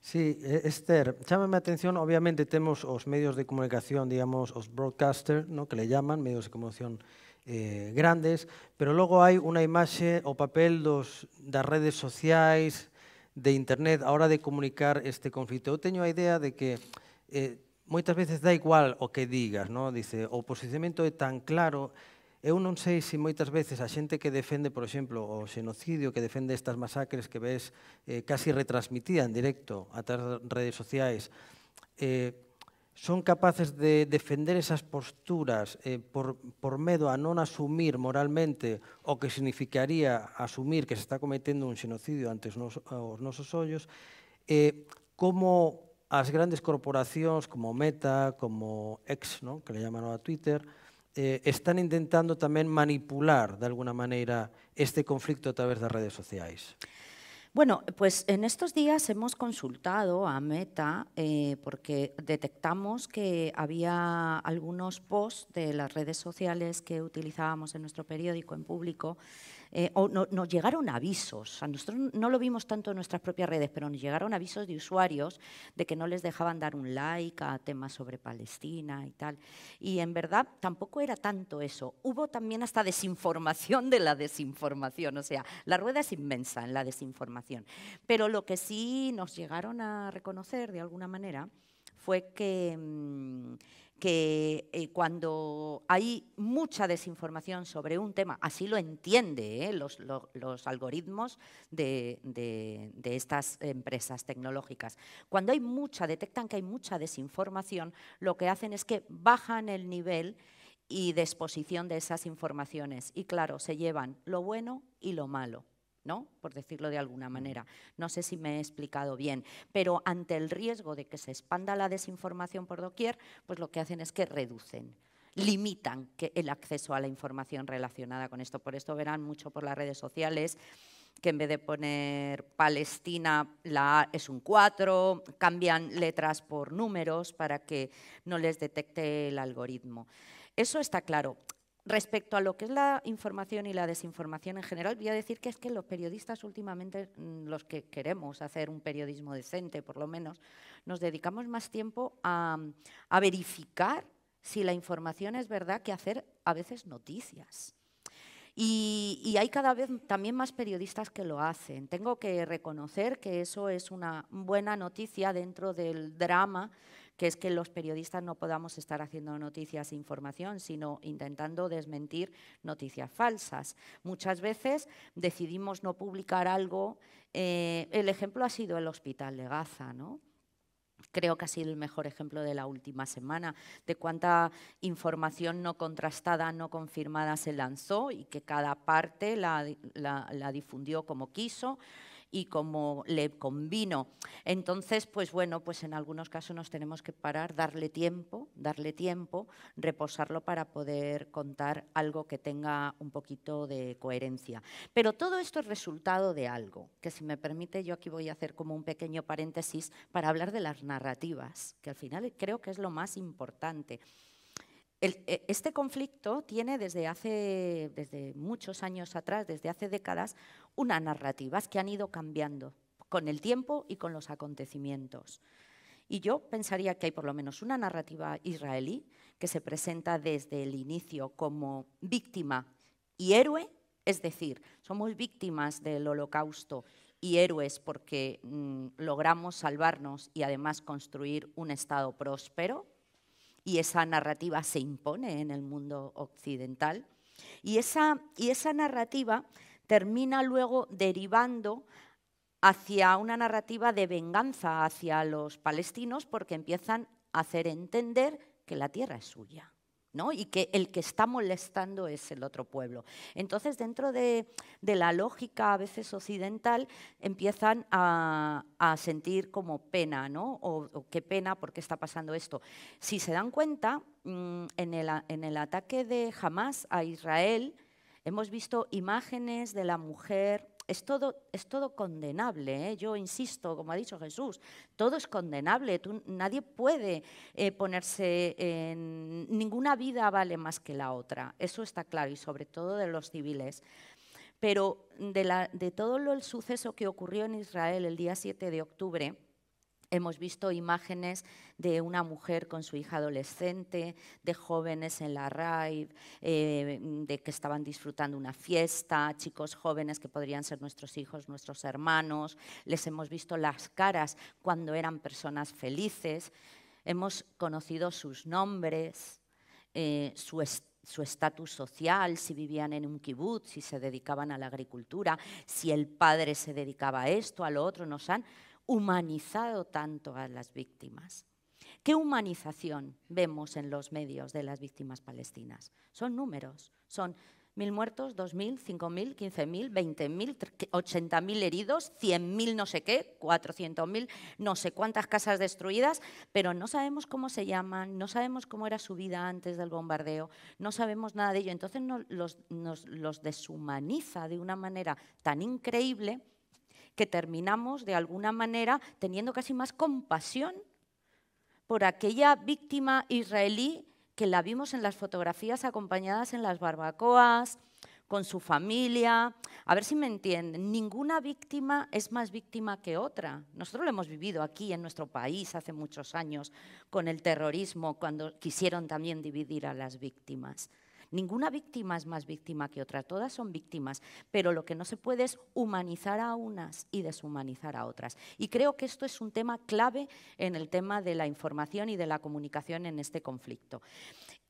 Sí, eh, Esther, llámame atención, obviamente tenemos los medios de comunicación, digamos, los broadcasters, no que le llaman, medios de comunicación eh, grandes, pero logo hai unha imaxe o papel dos, das redes sociais, de internet, a hora de comunicar este conflito. Eu teño a idea de que eh, moitas veces dá igual o que digas, no? dice, o posicionamento é tan claro, eu non sei se moitas veces a xente que defende, por exemplo, o xenocidio, que defende estas masacres que ves eh, casi retransmitida en directo a través das redes sociais, eh, son capaces de defender esas posturas eh, por, por medo a non asumir moralmente o que significaría asumir que se está cometendo un xenocidio ante os, nos, os nosos ollos, eh, como as grandes corporacións como Meta, como X, ¿no? que le llaman a Twitter, eh, están intentando tamén manipular de alguna maneira este conflicto a través das redes sociais. Bueno, pues en estos días hemos consultado a Meta eh, porque detectamos que había algunos posts de las redes sociales que utilizábamos en nuestro periódico en público eh, nos llegaron avisos, a nosotros no lo vimos tanto en nuestras propias redes, pero nos llegaron avisos de usuarios de que no les dejaban dar un like a temas sobre Palestina y tal. Y en verdad tampoco era tanto eso. Hubo también hasta desinformación de la desinformación, o sea, la rueda es inmensa en la desinformación. Pero lo que sí nos llegaron a reconocer de alguna manera fue que... Mm, que eh, cuando hay mucha desinformación sobre un tema, así lo entienden eh, los, algoritmos de, de, estas empresas tecnológicas, cuando hay mucha, detectan que hay mucha desinformación, lo que hacen es que bajan el nivel y de exposición de esas informaciones. Y claro, se llevan lo bueno y lo malo. ¿no? por decirlo de alguna manera. No sé si me he explicado bien, pero ante el riesgo de que se expanda la desinformación por doquier, pues lo que hacen es que reducen limitan el acceso a la información relacionada con esto. Por esto verán mucho por las redes sociales que en vez de poner Palestina, la es un 4, cambian letras por números para que no les detecte el algoritmo. Eso está claro respecto a lo que es la información y la desinformación en general, voy a decir que es que los periodistas últimamente, mm, los que queremos hacer un periodismo decente, por lo menos, nos dedicamos más tiempo a, verificar si la información es verdad que hacer a veces noticias. y, hay cada vez también más periodistas que lo hacen. Tengo que reconocer que eso es una buena noticia dentro del drama que es que los periodistas no podamos estar haciendo noticias e información, sino intentando desmentir noticias falsas. Muchas veces decidimos no publicar algo. Eh, el ejemplo ha sido el hospital de Gaza, ¿no? Creo que ha sido el mejor ejemplo de la última semana, de cuánta información no contrastada, no confirmada se lanzó y que cada parte la difundió como quiso y como le convino. Entonces, pues bueno, pues en algunos casos nos tenemos que parar, darle tiempo, darle tiempo, reposarlo para poder contar algo que tenga un poquito de coherencia. Pero todo esto es resultado de algo, que si me permite yo aquí voy a hacer como un pequeño paréntesis para hablar de las narrativas, que al final creo que es lo más importante e, este conflicto tiene desde hace desde muchos años atrás, desde hace décadas, unas narrativas que han ido cambiando con el tiempo y con los acontecimientos. Y yo pensaría que hay por lo menos una narrativa israelí que se presenta desde el inicio como víctima y héroe, es decir, somos víctimas del holocausto y héroes porque mm, logramos salvarnos y además construir un Estado próspero, y esa narrativa se impone en el mundo occidental. Y esa, y esa narrativa termina luego derivando hacia una narrativa de venganza hacia los palestinos porque empiezan a hacer entender que la tierra es suya. ¿no? y que el que está molestando es el otro pueblo. Entonces, dentro de, la lógica a veces occidental, empiezan a, sentir como pena, ¿no? O, qué pena, porque está pasando esto? Si se dan cuenta, mm, en, el, en el ataque de Hamas a Israel, Hemos visto imágenes de la mujer es todo, es todo, condenable. ¿eh? Yo insisto, como ha dicho Jesús, todo es condenable. nadie puede eh, ponerse en... Ninguna vida vale más que la otra. Eso está claro, y sobre todo de los civiles. Pero de, todo el suceso que ocurrió en Israel el día 7 de octubre, Hemos visto imágenes de una mujer con su hija adolescente, de jóvenes en la RAI, eh, de que estaban disfrutando una fiesta, chicos jóvenes que podrían ser nuestros hijos, nuestros hermanos. Les hemos visto las caras cuando eran personas felices. Hemos conocido sus nombres, eh, su estatus social, si vivían en un kibbutz, si se dedicaban a la agricultura, si el padre se dedicaba a esto, a lo otro, nos han humanizado tanto a las víctimas. ¿Qué humanización vemos en los medios de las víctimas palestinas? Son números, son mil muertos, dos mil, cinco mil, quince mil, veinte mil, ochenta mil heridos, cien mil no sé qué, cuatrocientos mil no sé cuántas casas destruidas, pero no sabemos cómo se llaman, no sabemos cómo era su vida antes del bombardeo, no sabemos nada de ello. Entonces nos los, los deshumaniza de una manera tan increíble que terminamos de alguna manera teniendo casi más compasión por aquella víctima israelí que la vimos en las fotografías acompañadas en las barbacoas, con su familia. A ver si me entienden, ninguna víctima es más víctima que otra. Nosotros lo hemos vivido aquí en nuestro país hace muchos años con el terrorismo, cuando quisieron también dividir a las víctimas. Ninguna víctima es más víctima que otra, todas son víctimas, pero lo que no se puede es humanizar a unas y deshumanizar a otras. Y creo que esto es un tema clave en el tema de la información y de la comunicación en este conflicto.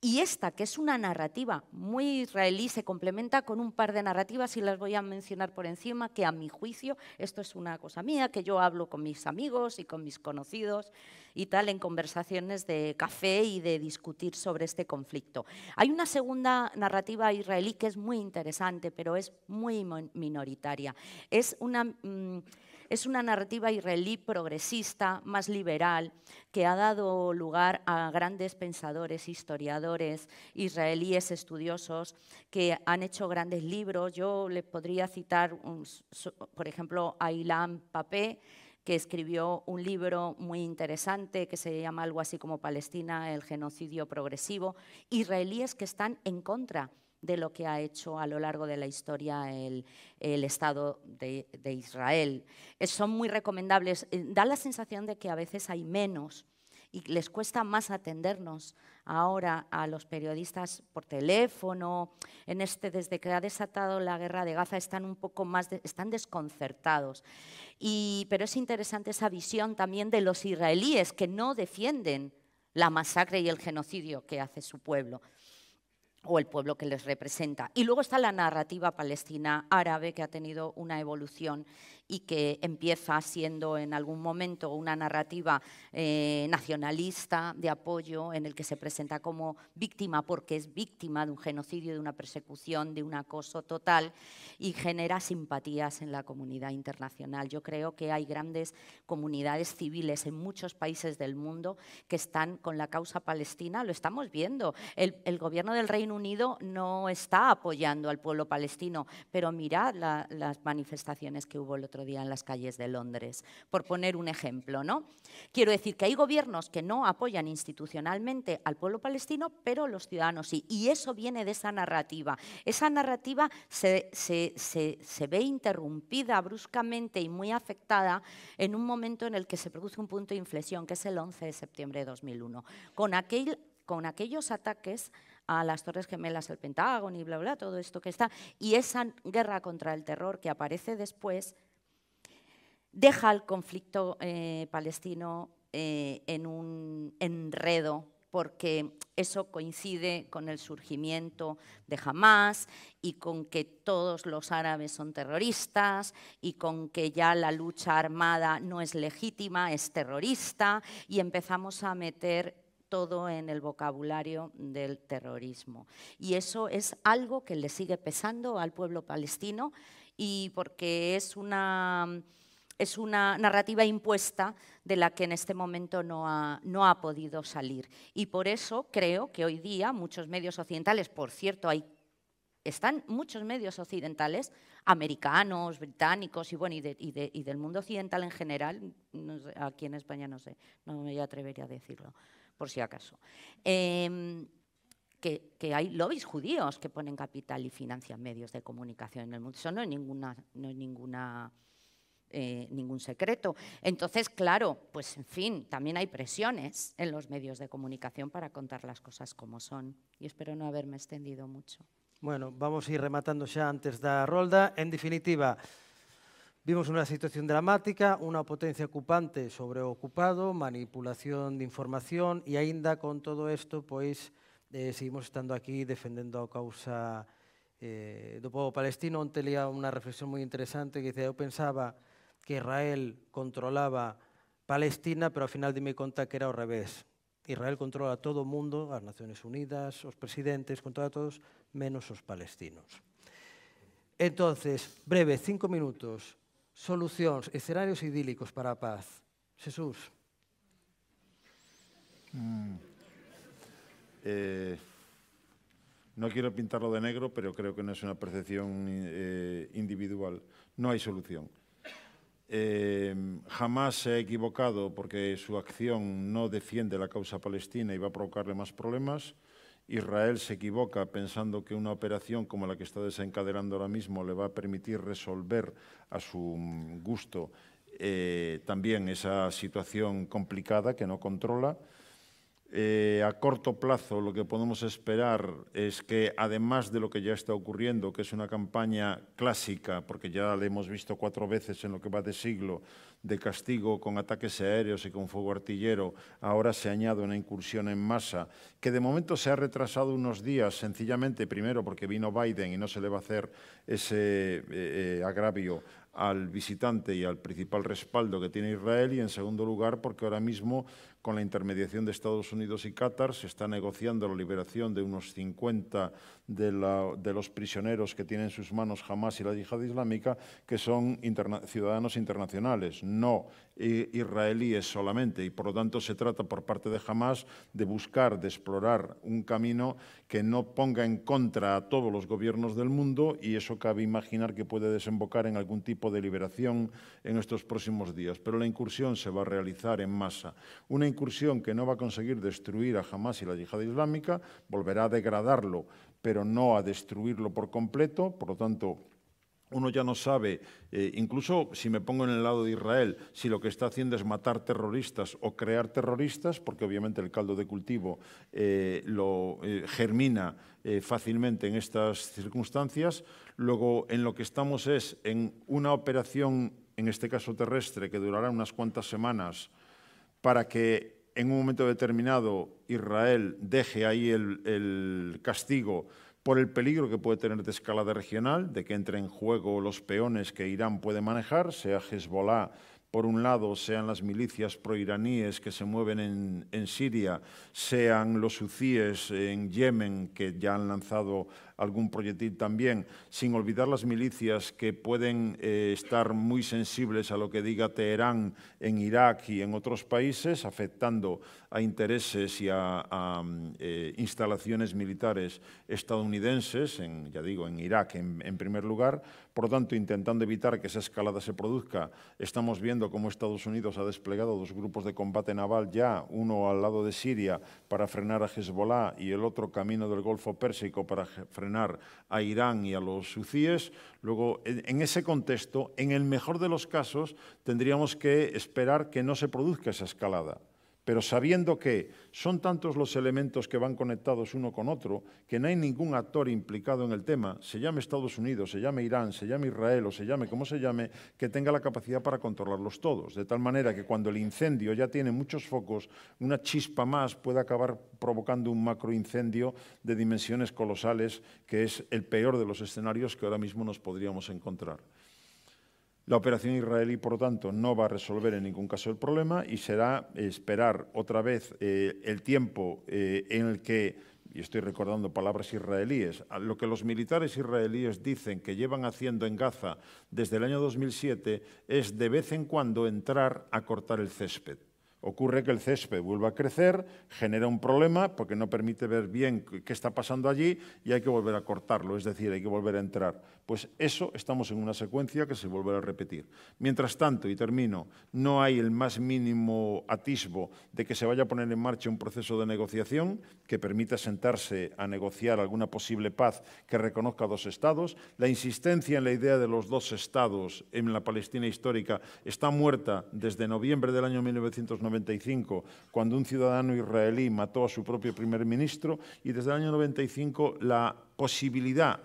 Y esta, que es una narrativa muy israelí, se complementa con un par de narrativas y las voy a mencionar por encima, que a mi juicio esto es una cosa mía, que yo hablo con mis amigos y con mis conocidos y tal en conversaciones de café y de discutir sobre este conflicto. Hay una segunda narrativa israelí que es muy interesante, pero es muy minoritaria. Es una... Mm, es una narrativa israelí progresista, más liberal, que ha dado lugar a grandes pensadores, historiadores, israelíes, estudiosos, que han hecho grandes libros. Yo le podría citar, por ejemplo, a Ilan Papé, que escribió un libro muy interesante que se llama algo así como Palestina, el genocidio progresivo, israelíes que están en contra de lo que ha hecho a lo largo de la historia el, Estado de, Israel. Eh, son muy recomendables. Eh, da la sensación de que a veces hay menos y les cuesta más atendernos ahora a los periodistas por teléfono. En este, desde que ha desatado la guerra de Gaza, están un poco más, están desconcertados. pero es interesante esa visión también de los israelíes que no defienden la masacre y el genocidio que hace su pueblo o el pueblo que les representa. Y luego está la narrativa palestina árabe que ha tenido una evolución y que empieza siendo en algún momento una narrativa eh, nacionalista de apoyo en el que se presenta como víctima porque es víctima de un genocidio, de una persecución, de un acoso total y genera simpatías en la comunidad internacional. Yo creo que hay grandes comunidades civiles en muchos países del mundo que están con la causa palestina, lo estamos viendo. El, gobierno del Reino Unido no está apoyando al pueblo palestino, pero mirad las manifestaciones que hubo el otro otro día en las calles de Londres, por poner un ejemplo. ¿no? Quiero decir que hay gobiernos que no apoyan institucionalmente al pueblo palestino, pero los ciudadanos sí. Y eso viene de esa narrativa. Esa narrativa se, ve interrumpida bruscamente y muy afectada en un momento en el que se produce un punto de inflexión, que es el 11 de septiembre de 2001, con, con aquellos ataques a las Torres Gemelas, el Pentágono y bla, bla, todo esto que está. Y esa guerra contra el terror que aparece después deja el conflicto eh, palestino eh, en un enredo porque eso coincide con el surgimiento de Hamas y con que todos los árabes son terroristas y con que ya la lucha armada no es legítima, es terrorista y empezamos a meter todo en el vocabulario del terrorismo. Y eso es algo que le sigue pesando al pueblo palestino y porque es una es una narrativa impuesta de la que en este momento no ha, no ha podido salir. Y por eso creo que hoy día muchos medios occidentales, por cierto, hay están muchos medios occidentales, americanos, británicos y, bueno, y, del mundo occidental en general, aquí en España no sé, no me atrevería a decirlo, por si acaso, em, que, hay lobbies judíos que ponen capital y financian medios de comunicación en el mundo. Eso no ninguna, no es ninguna eh, ningún secreto. Entonces, claro, pues en fin, también hay presiones en los medios de comunicación para contar las cosas como son. Y espero no haberme extendido mucho. Bueno, vamos a ir rematando ya antes de rolda. En definitiva, Vimos una situación dramática, una potencia ocupante sobre ocupado, manipulación de información y, ainda, con todo esto, pues, eh, seguimos estando aquí defendiendo a causa eh, pueblo palestino. un una una reflexión muy interesante que decía yo pensaba que Israel controlaba Palestina, pero ao final dime conta que era ao revés. Israel controla todo o mundo, as Naciones Unidas, os presidentes, controla todos, menos os palestinos. Entonces, breve, cinco minutos, solucións, escenarios idílicos para a paz. Jesús. Mm. Eh, no quiero pintarlo de negro, pero creo que no es una percepción eh, individual. No hay solución. Em, jamás se ha equivocado porque su acción no defiende la causa palestina y va a provocarle más problemas. Israel se equivoca pensando que una operación como la que está desencadenando ahora mismo le va a permitir resolver a su mm, gusto eh, también esa situación complicada que no controla. Eh, a corto plazo lo que podemos esperar es que, además de lo que ya está ocurriendo, que es una campaña clásica, porque ya la hemos visto cuatro veces en lo que va de siglo, de castigo con ataques aéreos y con fuego artillero, ahora se añade una incursión en masa, que de momento se ha retrasado unos días, sencillamente, primero porque vino Biden y no se le va a hacer ese eh, eh, agravio al visitante y al principal respaldo que tiene Israel y, en segundo lugar, porque ahora mismo, con la intermediación de Estados Unidos y Qatar, se está negociando la liberación de unos 50 de, los prisioneros que tienen en sus manos Hamas y la Yihad Islámica, que son ciudadanos internacionales, no israelíes solamente y por lo tanto se trata por parte de Hamas de buscar, de explorar un camino que no ponga en contra a todos los gobiernos del mundo y eso cabe imaginar que puede desembocar en algún tipo de liberación en estos próximos días. Pero la incursión se va a realizar en masa. Una incursión que no va a conseguir destruir a Hamas y la yihad islámica, volverá a degradarlo, pero no a destruirlo por completo, por lo tanto uno ya no sabe, eh, incluso si me pongo en el lado de Israel, si lo que está haciendo es matar terroristas o crear terroristas, porque obviamente el caldo de cultivo eh, lo eh, germina fácilmente en estas circunstancias. Luego, en lo que estamos es en una operación, en este caso terrestre, que durará unas cuantas semanas, para que en un momento determinado Israel deje ahí el, el castigo por el peligro que puede tener de escalada regional, de que entre en juego los peones que Irán puede manejar, sea Hezbollah por un lado, sean las milicias proiraníes que se mueven en, Siria, sean los hucíes en Yemen que ya han lanzado algún proyectil también, sin olvidar las milicias que pueden eh, estar muy sensibles a lo que diga Teherán en Irak y en otros países, afectando a intereses y a, mm, eh, instalaciones militares estadounidenses, ya digo, en Irak en, primer lugar. Por lo tanto, intentando evitar que esa escalada se produzca, estamos viendo cómo Estados Unidos ha desplegado dos grupos de combate naval ya, uno al lado de Siria para frenar a Hezbollah y el otro camino del Golfo Pérsico para frenar a Irán y a los sucíes, luego en ese contexto, en el mejor de los casos, tendríamos que esperar que no se produzca esa escalada pero sabiendo que son tantos los elementos que van conectados uno con otro, que no hay ningún actor implicado en el tema, se llame Estados Unidos, se llame Irán, se llame Israel o se llame como se llame, que tenga la capacidad para controlarlos todos, de tal manera que cuando el incendio ya tiene muchos focos, una chispa más puede acabar provocando un macroincendio de dimensiones colosales, que es el peor de los escenarios que ahora mismo nos podríamos encontrar. La operación israelí, por lo tanto, no va a resolver en ningún caso el problema y será esperar otra vez eh, el tiempo eh, en el que, y estoy recordando palabras israelíes, lo que los militares israelíes dicen que llevan haciendo en Gaza desde el año 2007 es de vez en cuando entrar a cortar el césped. Ocurre que el césped vuelva a crecer, genera un problema porque no permite ver bien qué está pasando allí y hay que volver a cortarlo, es decir, hay que volver a entrar. Pues eso estamos en una secuencia que se volverá a repetir. Mientras tanto, y termino, no hay el más mínimo atisbo de que se vaya a poner en marcha un proceso de negociación que permita sentarse a negociar alguna posible paz que reconozca dos estados. La insistencia en la idea de los dos estados en la Palestina histórica está muerta desde noviembre del año 1995, cuando un ciudadano israelí mató a su propio primer ministro, y desde el año 95 la posibilidad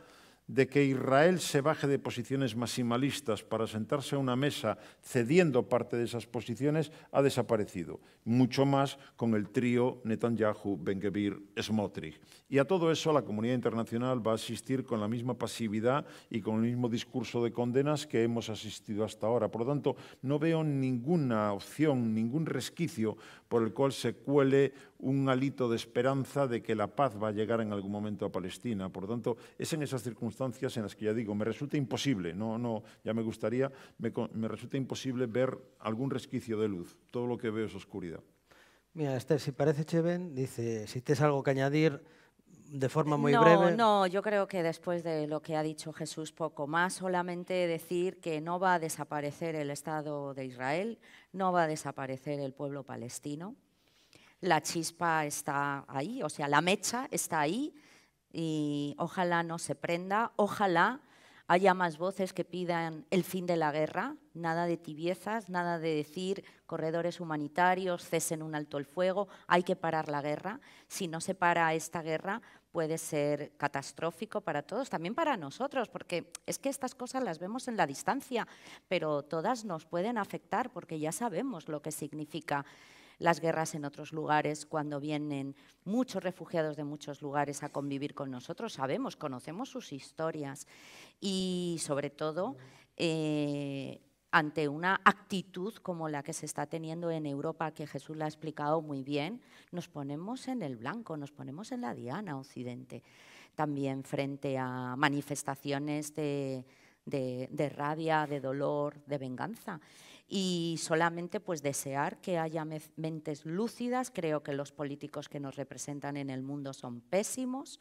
de que Israel se baje de posiciones maximalistas para sentarse a una mesa cediendo parte de esas posiciones ha desaparecido, mucho más con el trío Netanyahu, Ben Gvir, Smotrich. Y a todo eso la comunidad internacional va a asistir con la misma pasividad y con el mismo discurso de condenas que hemos asistido hasta ahora. Por lo tanto, no veo ninguna opción, ningún resquicio por el cual se cuele un alito de esperanza de que la paz va a llegar en algún momento a Palestina. Por lo tanto, es en esas circunstancias en las que ya digo, me resulta imposible, no, no, ya me gustaría, me, resulta imposible ver algún resquicio de luz. Todo lo que veo es oscuridad. Mira, Esther, si parece Cheven, dice, si tienes algo que añadir, de forma muy no, breve. No, yo creo que después de lo que ha dicho Jesús, poco más. Solamente decir que no va a desaparecer el Estado de Israel, no va a desaparecer el pueblo palestino. La chispa está ahí, o sea, la mecha está ahí y ojalá no se prenda, ojalá haya más voces que pidan el fin de la guerra, nada de tibiezas, nada de decir corredores humanitarios, cesen un alto el fuego, hay que parar la guerra. Si no se para esta guerra, puede ser catastrófico para todos, también para nosotros, porque es que estas cosas las vemos en la distancia, pero todas nos pueden afectar porque ya sabemos lo que significa las guerras en otros lugares, cuando vienen muchos refugiados de muchos lugares a convivir con nosotros, sabemos, conocemos sus historias y sobre todo eh, ante una actitud como la que se está teniendo en Europa, que Jesús la ha explicado muy bien, nos ponemos en el blanco, nos ponemos en la diana occidente, también frente a manifestaciones de, rabia, de dolor, de venganza. Y solamente pues desear que haya mentes lúcidas, creo que los políticos que nos representan en el mundo son pésimos,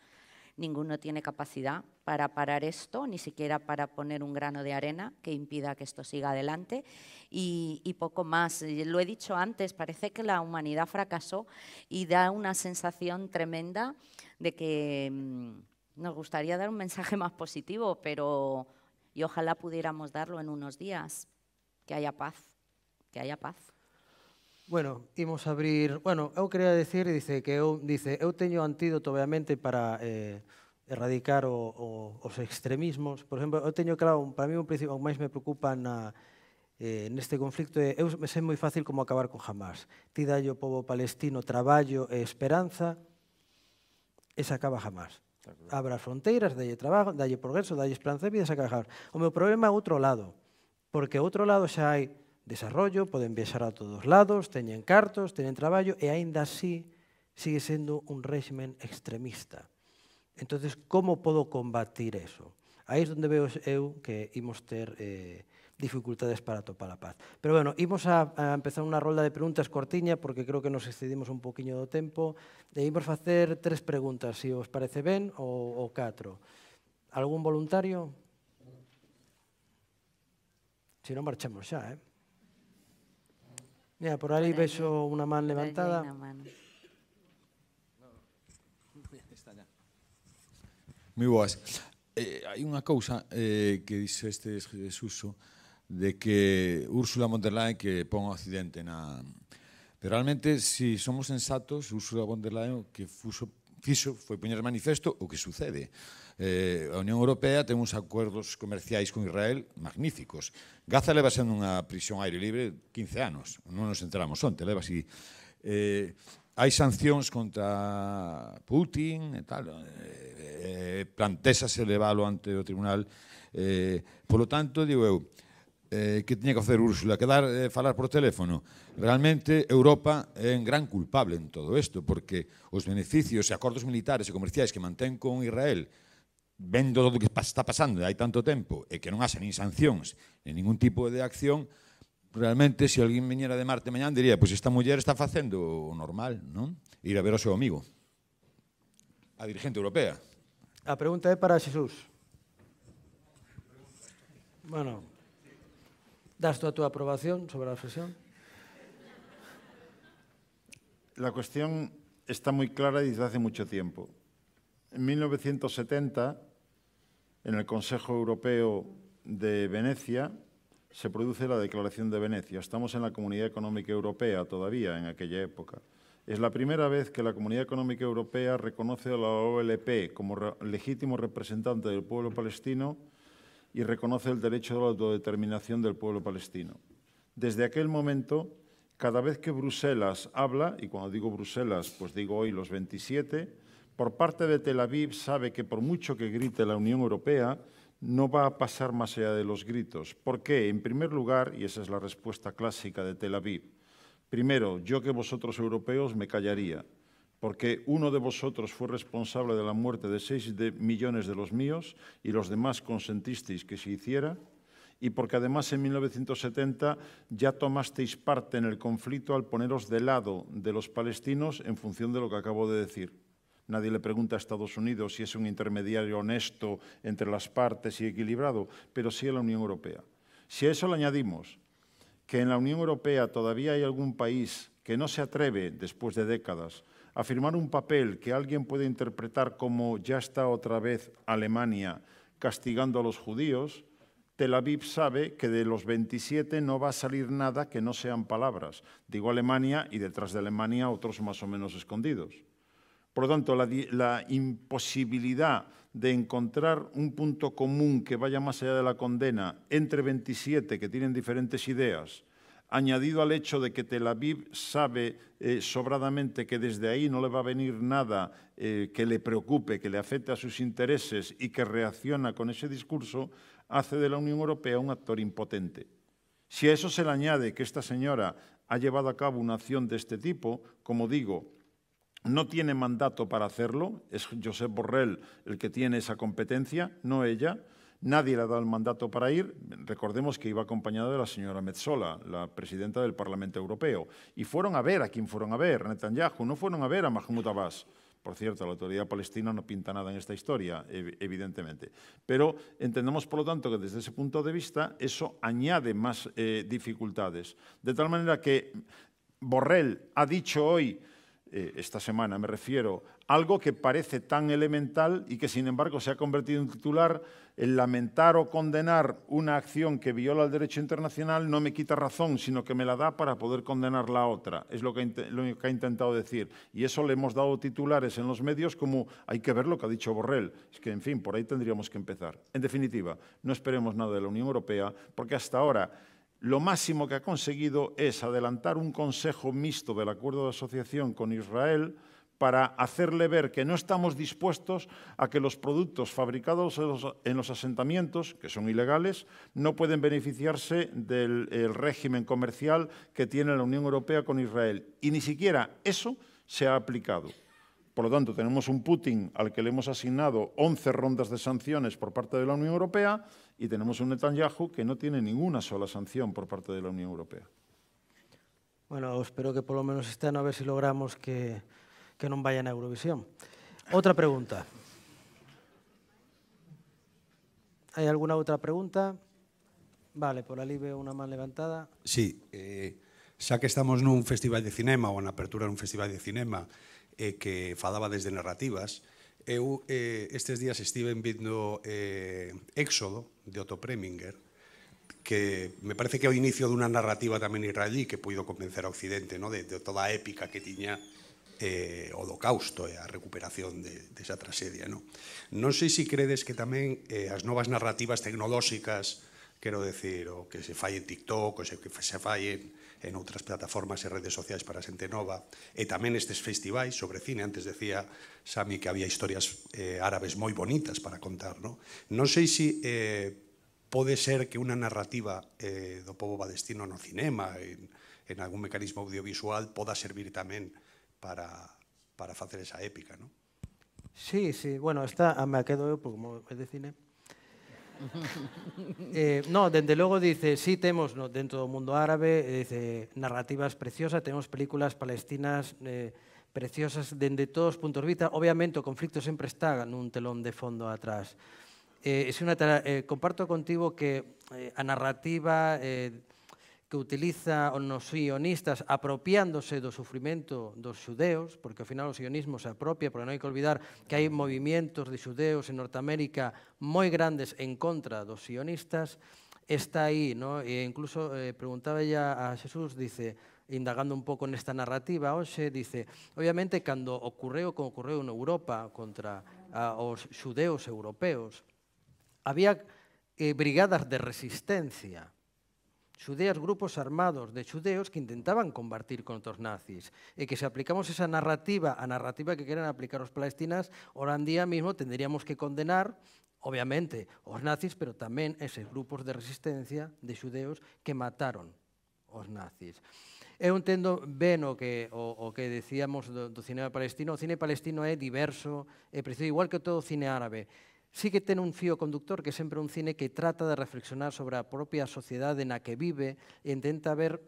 ninguno tiene capacidad para parar esto, ni siquiera para poner un grano de arena que impida que esto siga adelante. Y, poco más, lo he dicho antes, parece que la humanidad fracasó y da una sensación tremenda de que mm, nos gustaría dar un mensaje más positivo, pero y ojalá pudiéramos darlo en unos días, que haya paz, que haya paz. Bueno, imos abrir... Bueno, eu quería decir, dice, que eu, dice, eu teño antídoto, obviamente, para eh, erradicar o, o, os extremismos. Por exemplo, eu teño, claro, para mí un principio, o máis me preocupa na, eh, neste conflicto é, eu me sei moi fácil como acabar con jamás. Ti dai o povo palestino traballo e esperanza, e se acaba jamás. Abra fronteiras, dalle traballo, dalle progreso, dalle esperanza e vida, se acaba jamás. O meu problema é outro lado, porque outro lado xa hai desarrollo, poden viaxar a todos lados, teñen cartos, teñen traballo e aínda así sigue sendo un régimen extremista. Entonces, como podo combatir eso? Aí é onde veo eu que imos ter eh, dificultades para topar a paz. Pero bueno, imos a, a empezar unha rolda de preguntas cortiña porque creo que nos excedimos un poquinho do tempo e imos facer tres preguntas, se si os parece ben, ou, ou catro. Algún voluntario? Se si non, marchamos xa, eh? Mira, por ahí por beso una mano levantada. Muy buenas. Eh, hai unha cousa eh, que dice este Suso de que Úrsula von der Leyen que pon o accidente na... Pero realmente, se si somos sensatos, Úrsula von der Leyen que fuso, fixo foi poñer manifesto o que sucede. Eh, a Unión Europea ten uns acordos comerciais con Israel magníficos. Gaza leva sendo unha prisión aire libre 15 anos, non nos enteramos onte, leva así. Eh, hai sancións contra Putin e tal, eh, eh plantesa se leválo ante o tribunal. Eh, polo tanto, digo eu, eh, que teña que facer Úrsula, quedar eh, falar por teléfono. Realmente Europa é en gran culpable en todo isto, porque os beneficios e acordos militares e comerciais que mantén con Israel vendo todo o que está pasando hai tanto tempo e que non haxa nin sancións, nin ningún tipo de acción, realmente se alguén viñera de Marte mañán diría, pois pues esta muller está facendo o normal, non? Ir a ver o seu amigo. A dirigente europea. A pregunta é para Xesús. Bueno, das toda a túa aprobación sobre a sesión? La cuestión está moi clara desde hace moito tempo. En 1970 En el Consejo Europeo de Venecia se produce la Declaración de Venecia. Estamos en la Comunidad Económica Europea todavía en aquella época. Es la primera vez que la Comunidad Económica Europea reconoce a la OLP como legítimo representante del pueblo palestino y reconoce el derecho a la autodeterminación del pueblo palestino. Desde aquel momento, cada vez que Bruselas habla, y cuando digo Bruselas, pues digo hoy los 27, por parte de Tel Aviv sabe que por mucho que grite la Unión Europea, no va a pasar más allá de los gritos. ¿Por qué? En primer lugar, y esa es la respuesta clásica de Tel Aviv, primero, yo que vosotros europeos me callaría, porque uno de vosotros fue responsable de la muerte de seis millones de los míos y los demás consentisteis que se hiciera, y porque además en 1970 ya tomasteis parte en el conflicto al poneros de lado de los palestinos en función de lo que acabo de decir. Nadie le pregunta a Estados Unidos si es un intermediario honesto entre las partes y equilibrado, pero sí a la Unión Europea. Si a eso le añadimos que en la Unión Europea todavía hay algún país que no se atreve, después de décadas, a firmar un papel que alguien puede interpretar como ya está otra vez Alemania castigando a los judíos, Tel Aviv sabe que de los 27 no va a salir nada que no sean palabras. Digo Alemania y detrás de Alemania otros más o menos escondidos. Por lo tanto, la, imposibilidad de encontrar un punto común que vaya más allá de la condena entre 27 que tienen diferentes ideas, añadido al hecho de que Tel Aviv sabe eh, sobradamente que desde ahí no le va a venir nada eh, que le preocupe, que le afecte a sus intereses y que reacciona con ese discurso, hace de la Unión Europea un actor impotente. Si a eso se le añade que esta señora ha llevado a cabo una acción de este tipo, como digo, no tiene mandato para hacerlo, es Josep Borrell el que tiene esa competencia, no ella. Nadie le ha dado el mandato para ir. Recordemos que iba acompañada de la señora Metzola, la presidenta del Parlamento Europeo. Y fueron a ver a quién fueron a ver, Netanyahu, no fueron a ver a Mahmoud Abbas. Por cierto, la autoridad palestina no pinta nada en esta historia, evidentemente. Pero entendemos, por lo tanto, que desde ese punto de vista eso añade más eh, dificultades. De tal manera que Borrell ha dicho hoy eh, esta semana, me refiero, algo que parece tan elemental y que sin embargo se ha convertido en titular, el lamentar o condenar una acción que viola el derecho internacional no me quita razón, sino que me la da para poder condenar la otra. Es lo que, lo que ha intentado decir. Y eso le hemos dado titulares en los medios como hay que ver lo que ha dicho Borrell. Es que, en fin, por ahí tendríamos que empezar. En definitiva, no esperemos nada de la Unión Europea, porque hasta ahora lo máximo que ha conseguido es adelantar un consejo mixto del acuerdo de asociación con Israel para hacerle ver que no estamos dispuestos a que los productos fabricados en los asentamientos, que son ilegales, no pueden beneficiarse del régimen comercial que tiene la Unión Europea con Israel. Y ni siquiera eso se ha aplicado. Por lo tanto, tenemos un Putin al que le hemos asignado 11 rondas de sanciones por parte de la Unión Europea y tenemos un Netanyahu que no tiene ninguna sola sanción por parte de la Unión Europea. Bueno, espero que por lo menos estén a ver si logramos que, que vayan a Eurovisión. Otra pregunta. ¿Hay alguna otra pregunta? Vale, por ahí veo una más levantada. Sí, eh, ya que estamos en un festival de cinema o la apertura de un festival de cinema, e eh, que falaba desde narrativas, eu eh, estes días estive vindo eh, Éxodo, de Otto Preminger, que me parece que é o inicio dunha narrativa tamén israelí que puido convencer a Occidente no? de, de toda a épica que tiña eh, o holocausto e a recuperación de, desa de tragedia. No? Non sei se credes que tamén eh, as novas narrativas tecnolóxicas, quero decir, o que se fai en TikTok, o que se fai en en outras plataformas e redes sociais para a xente nova, e tamén estes festivais sobre cine, antes decía Sami que había historias eh, árabes moi bonitas para contar, non? Non sei se si, eh, pode ser que unha narrativa eh, do povo destino no cinema, en, en algún mecanismo audiovisual, poda servir tamén para, para facer esa épica, non? Sí, sí, bueno, esta me quedo eu, porque como é de cine, eh, no, dende logo dice, sí temos no, dentro do mundo árabe eh, dice, narrativas preciosas, temos películas palestinas eh, preciosas dende todos os puntos de vista. Obviamente o conflicto sempre está nun telón de fondo atrás. Eh, es una, eh, comparto contigo que eh, a narrativa eh, que utiliza nos sionistas apropiándose do sufrimento dos xudeos, porque ao final o sionismo se apropia, porque non hai que olvidar que hai movimentos de xudeos en Norteamérica moi grandes en contra dos sionistas, está aí, ¿no? e incluso eh, preguntaba ya a Jesús, dice, indagando un pouco nesta narrativa hoxe, dice, obviamente, cando ocorreu como ocorreu en Europa contra a, os xudeos europeos, había eh, brigadas de resistencia, xudeas grupos armados de xudeos que intentaban combatir contra os nazis e que se aplicamos esa narrativa, a narrativa que queren aplicar os palestinas, ora en día mismo tendríamos que condenar obviamente os nazis, pero tamén eses grupos de resistencia de xudeos que mataron os nazis. Eu entendo ben o que, o, o que decíamos do, do cinema palestino. O cine palestino é diverso, é preciso, igual que todo o cine árabe sí que ten un fío conductor que sempre un cine que trata de reflexionar sobre a propia sociedade na que vive e intenta ver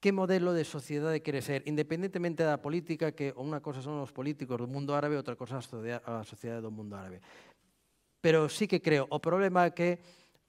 que modelo de sociedade quere ser, independentemente da política, que unha cosa son os políticos do mundo árabe, outra cosa a sociedade do mundo árabe. Pero sí que creo, o problema é que,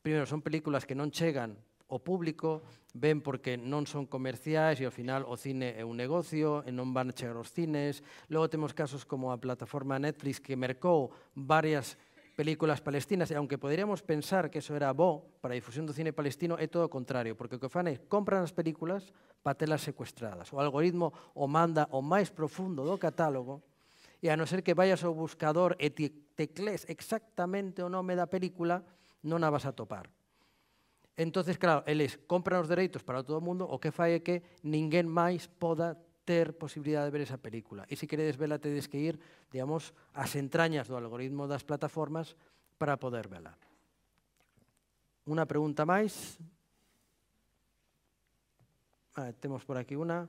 primeiro, son películas que non chegan o público, ven porque non son comerciais e ao final o cine é un negocio e non van a chegar os cines. Logo temos casos como a plataforma Netflix que mercou varias películas palestinas e aunque poderíamos pensar que eso era bo para a difusión do cine palestino, é todo o contrario, porque o que fan é compran as películas para telas secuestradas. O algoritmo o manda o máis profundo do catálogo e a non ser que vayas ao buscador e te tecles exactamente o nome da película, non a vas a topar. Entonces, claro, eles compran os dereitos para todo o mundo, o que fai é que ninguén máis poda ter posibilidade de ver esa película. E se queredes vela, tedes que ir, digamos, ás entrañas do algoritmo das plataformas para poder vela. Unha pregunta máis. Ah, temos por aquí unha.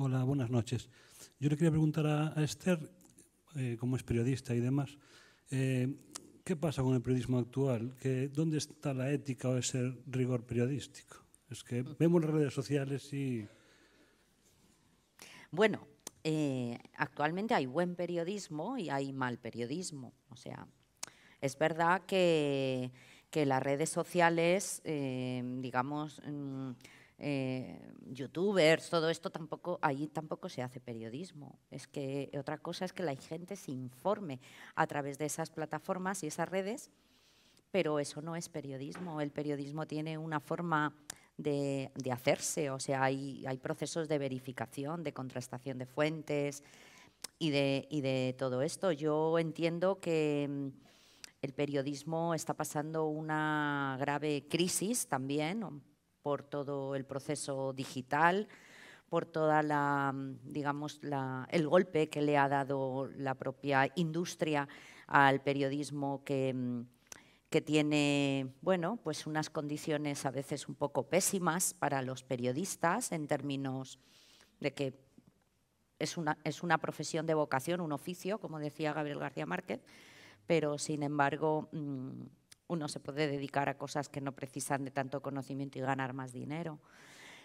Hola, buenas noches. Yo le quería preguntar a, a Esther, eh, como es periodista y demás, eh, ¿Qué pasa con el periodismo actual? ¿Dónde está la ética o ese rigor periodístico? Es que vemos las redes sociales y... Bueno, eh, actualmente hay buen periodismo y hay mal periodismo. O sea, es verdad que, las redes sociales, eh, digamos, mm, eh, youtubers, todo esto tampoco, ahí tampoco se hace periodismo. Es que otra cosa es que la gente se informe a través de esas plataformas y esas redes, pero eso no es periodismo. El periodismo tiene una forma de, hacerse, o sea, hay, hay, procesos de verificación, de contrastación de fuentes y de, y de todo esto. Yo entiendo que mm, el periodismo está pasando una grave crisis también, por todo el proceso digital, por toda la, digamos, el golpe que le ha dado la propia industria al periodismo que, que tiene, bueno, pues unas condiciones a veces un poco pésimas para los periodistas en términos de que es una, es una profesión de vocación, un oficio, como decía Gabriel García Márquez, pero sin embargo mm, uno se puede dedicar a cosas que no precisan de tanto conocimiento y ganar más dinero.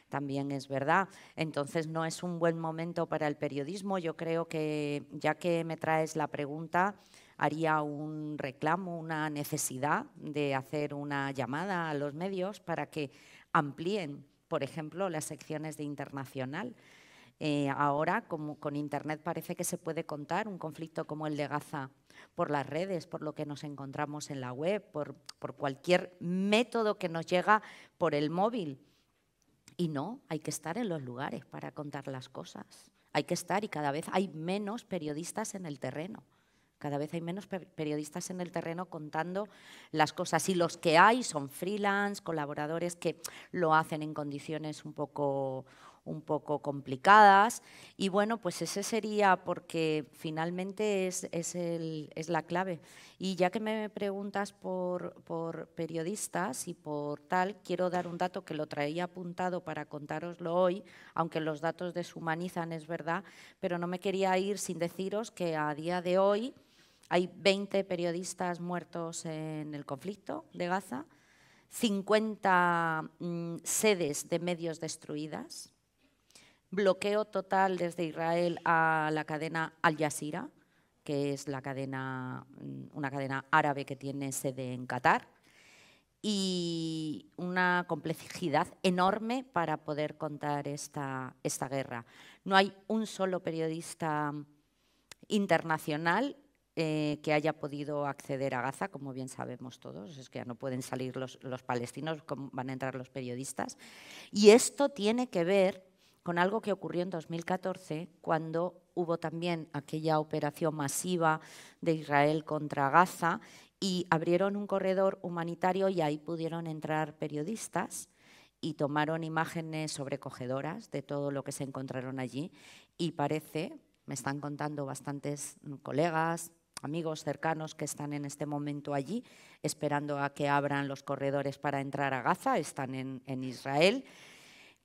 También es verdad. Entonces no es un buen momento para el periodismo. Yo creo que ya que me traes la pregunta, haría un reclamo, una necesidad de hacer una llamada a los medios para que amplíen, por ejemplo, las secciones de internacional eh, ahora, como con Internet parece que se puede contar un conflicto como el de Gaza por las redes, por lo que nos encontramos en la web, por, por cualquier método que nos llega por el móvil. Y no, hay que estar en los lugares para contar las cosas. Hay que estar y cada vez hay menos periodistas en el terreno. Cada vez hay menos periodistas en el terreno contando las cosas. Y los que hay son freelance, colaboradores que lo hacen en condiciones un poco, un poco complicadas. Y bueno, pues ese sería porque finalmente es, la clave. Y ya que me preguntas por, periodistas y por tal, quiero dar un dato que lo traía apuntado para contároslo hoy, aunque los datos deshumanizan, es verdad, pero no me quería ir sin deciros que a día de hoy hay 20 periodistas muertos en el conflicto de Gaza, 50 mm, sedes de medios destruidas, bloqueo total desde Israel a la cadena Al Jazeera, que es la cadena, mm, una cadena árabe que tiene sede en Qatar, y una complejidad enorme para poder contar esta, esta guerra. No hay un solo periodista internacional eh, que haya podido acceder a Gaza, como bien sabemos todos, es que ya no pueden salir los, los palestinos, van a entrar los periodistas. Y esto tiene que ver con algo que ocurrió en 2014, cuando hubo también aquella operación masiva de Israel contra Gaza y abrieron un corredor humanitario y ahí pudieron entrar periodistas y tomaron imágenes sobrecogedoras de todo lo que se encontraron allí y parece, me están contando bastantes colegas, amigos cercanos que están en este momento allí, esperando a que abran los corredores para entrar a Gaza, están en, en Israel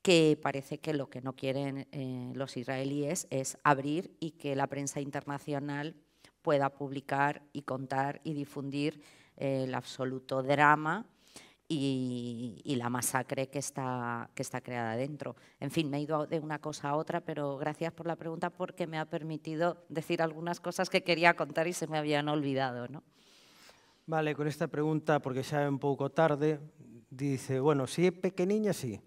que parece que lo que no quieren eh, los israelíes es abrir y que la prensa internacional pueda publicar y contar y difundir eh, el absoluto drama y, la masacre que está, que está creada dentro. En fin, me he ido de una cosa a otra, pero gracias por la pregunta porque me ha permitido decir algunas cosas que quería contar y se me habían olvidado. ¿no? Vale, con esta pregunta, porque ya es un poco tarde, dice, bueno, si es pequeña, sí.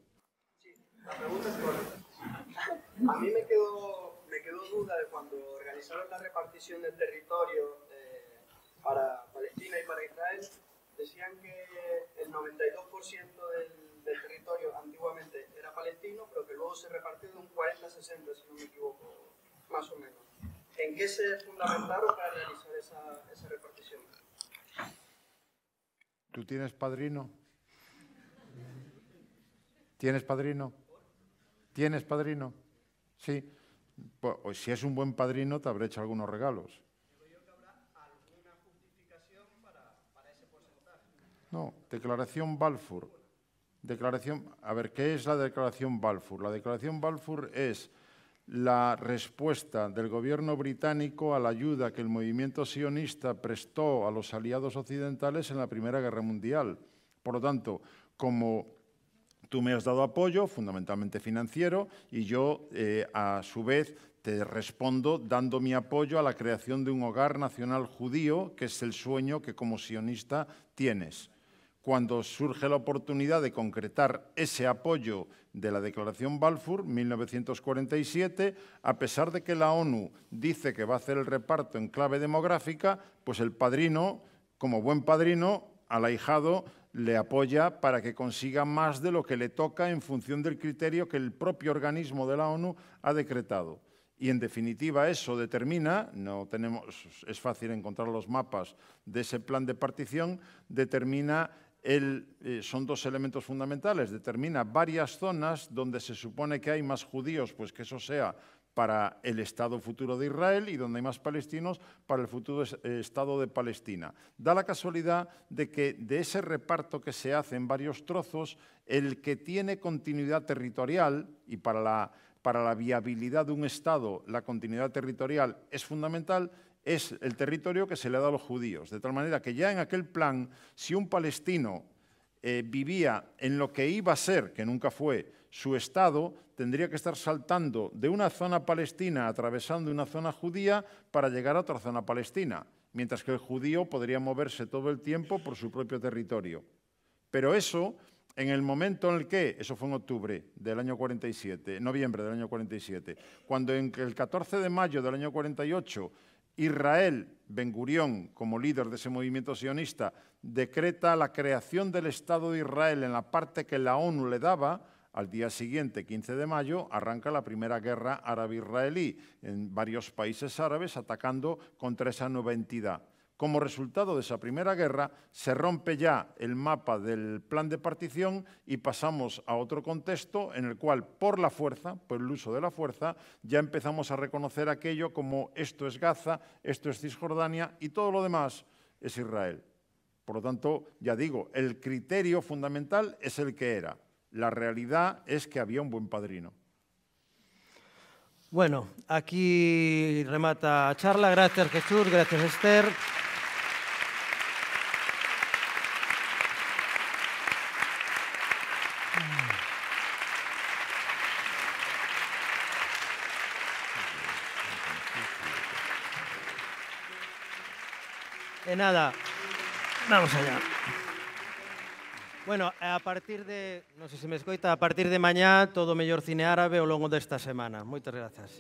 La pregunta es por. A mí me quedó, me quedó duda de cuando organizaron la repartición del territorio eh, para Palestina y para Israel, decían que el 92% del, territorio antiguamente era palestino, pero que luego se repartió de un 40-60, si no me equivoco, más o menos. ¿En qué se fundamentaron para realizar esa, esa repartición? ¿Tú tienes padrino? ¿Tienes padrino? ¿Tienes padrino? Sí. si es un buen padrino, te habré hecho algunos regalos. No, declaración Balfour. Declaración, a ver, ¿qué es la declaración Balfour? La declaración Balfour es la respuesta del gobierno británico a la ayuda que el movimiento sionista prestó a los aliados occidentales en la Primera Guerra Mundial. Por lo tanto, como Tú me has dado apoyo, fundamentalmente financiero, y yo, eh, a su vez, te respondo dando mi apoyo a la creación de un hogar nacional judío, que es el sueño que como sionista tienes. Cuando surge la oportunidad de concretar ese apoyo de la Declaración Balfour, 1947, a pesar de que la ONU dice que va a hacer el reparto en clave demográfica, pues el padrino, como buen padrino, al ahijado le apoya para que consiga más de lo que le toca en función del criterio que el propio organismo de la ONU ha decretado. Y en definitiva eso determina, no tenemos, es fácil encontrar los mapas de ese plan de partición, determina el, eh, son dos elementos fundamentales, determina varias zonas donde se supone que hay más judíos, pues que eso sea para el Estado futuro de Israel y donde hay más palestinos para el futuro eh, Estado de Palestina. Da la casualidad de que de ese reparto que se hace en varios trozos, el que tiene continuidad territorial y para la, para la viabilidad de un Estado la continuidad territorial es fundamental, es el territorio que se le da a los judíos. De tal manera que ya en aquel plan, si un palestino eh, vivía en lo que iba a ser, que nunca fue, su Estado, tendría que estar saltando de una zona palestina, atravesando una zona judía, para llegar a otra zona palestina, mientras que el judío podría moverse todo el tiempo por su propio territorio. Pero eso, en el momento en el que, eso fue en octubre del año 47, noviembre del año 47, cuando en el 14 de mayo del año 48 Israel, Ben Gurión, como líder de ese movimiento sionista, decreta la creación del Estado de Israel en la parte que la ONU le daba, al día siguiente, 15 de mayo, arranca la primera guerra árabe-israelí en varios países árabes atacando contra esa nueva entidad. Como resultado de esa primera guerra, se rompe ya el mapa del plan de partición y pasamos a otro contexto en el cual, por la fuerza, por el uso de la fuerza, ya empezamos a reconocer aquello como esto es Gaza, esto es Cisjordania y todo lo demás es Israel. Por lo tanto, ya digo, el criterio fundamental es el que era. La realidad es que había un buen padrino. Bueno, aquí remata charla. Gracias Jesús, gracias Esther. De nada. Vamos allá. Bueno, a partir de, no sé si me escucha, a partir de mañana todo mejor cine árabe ao longo esta semana. Muchas Gracias.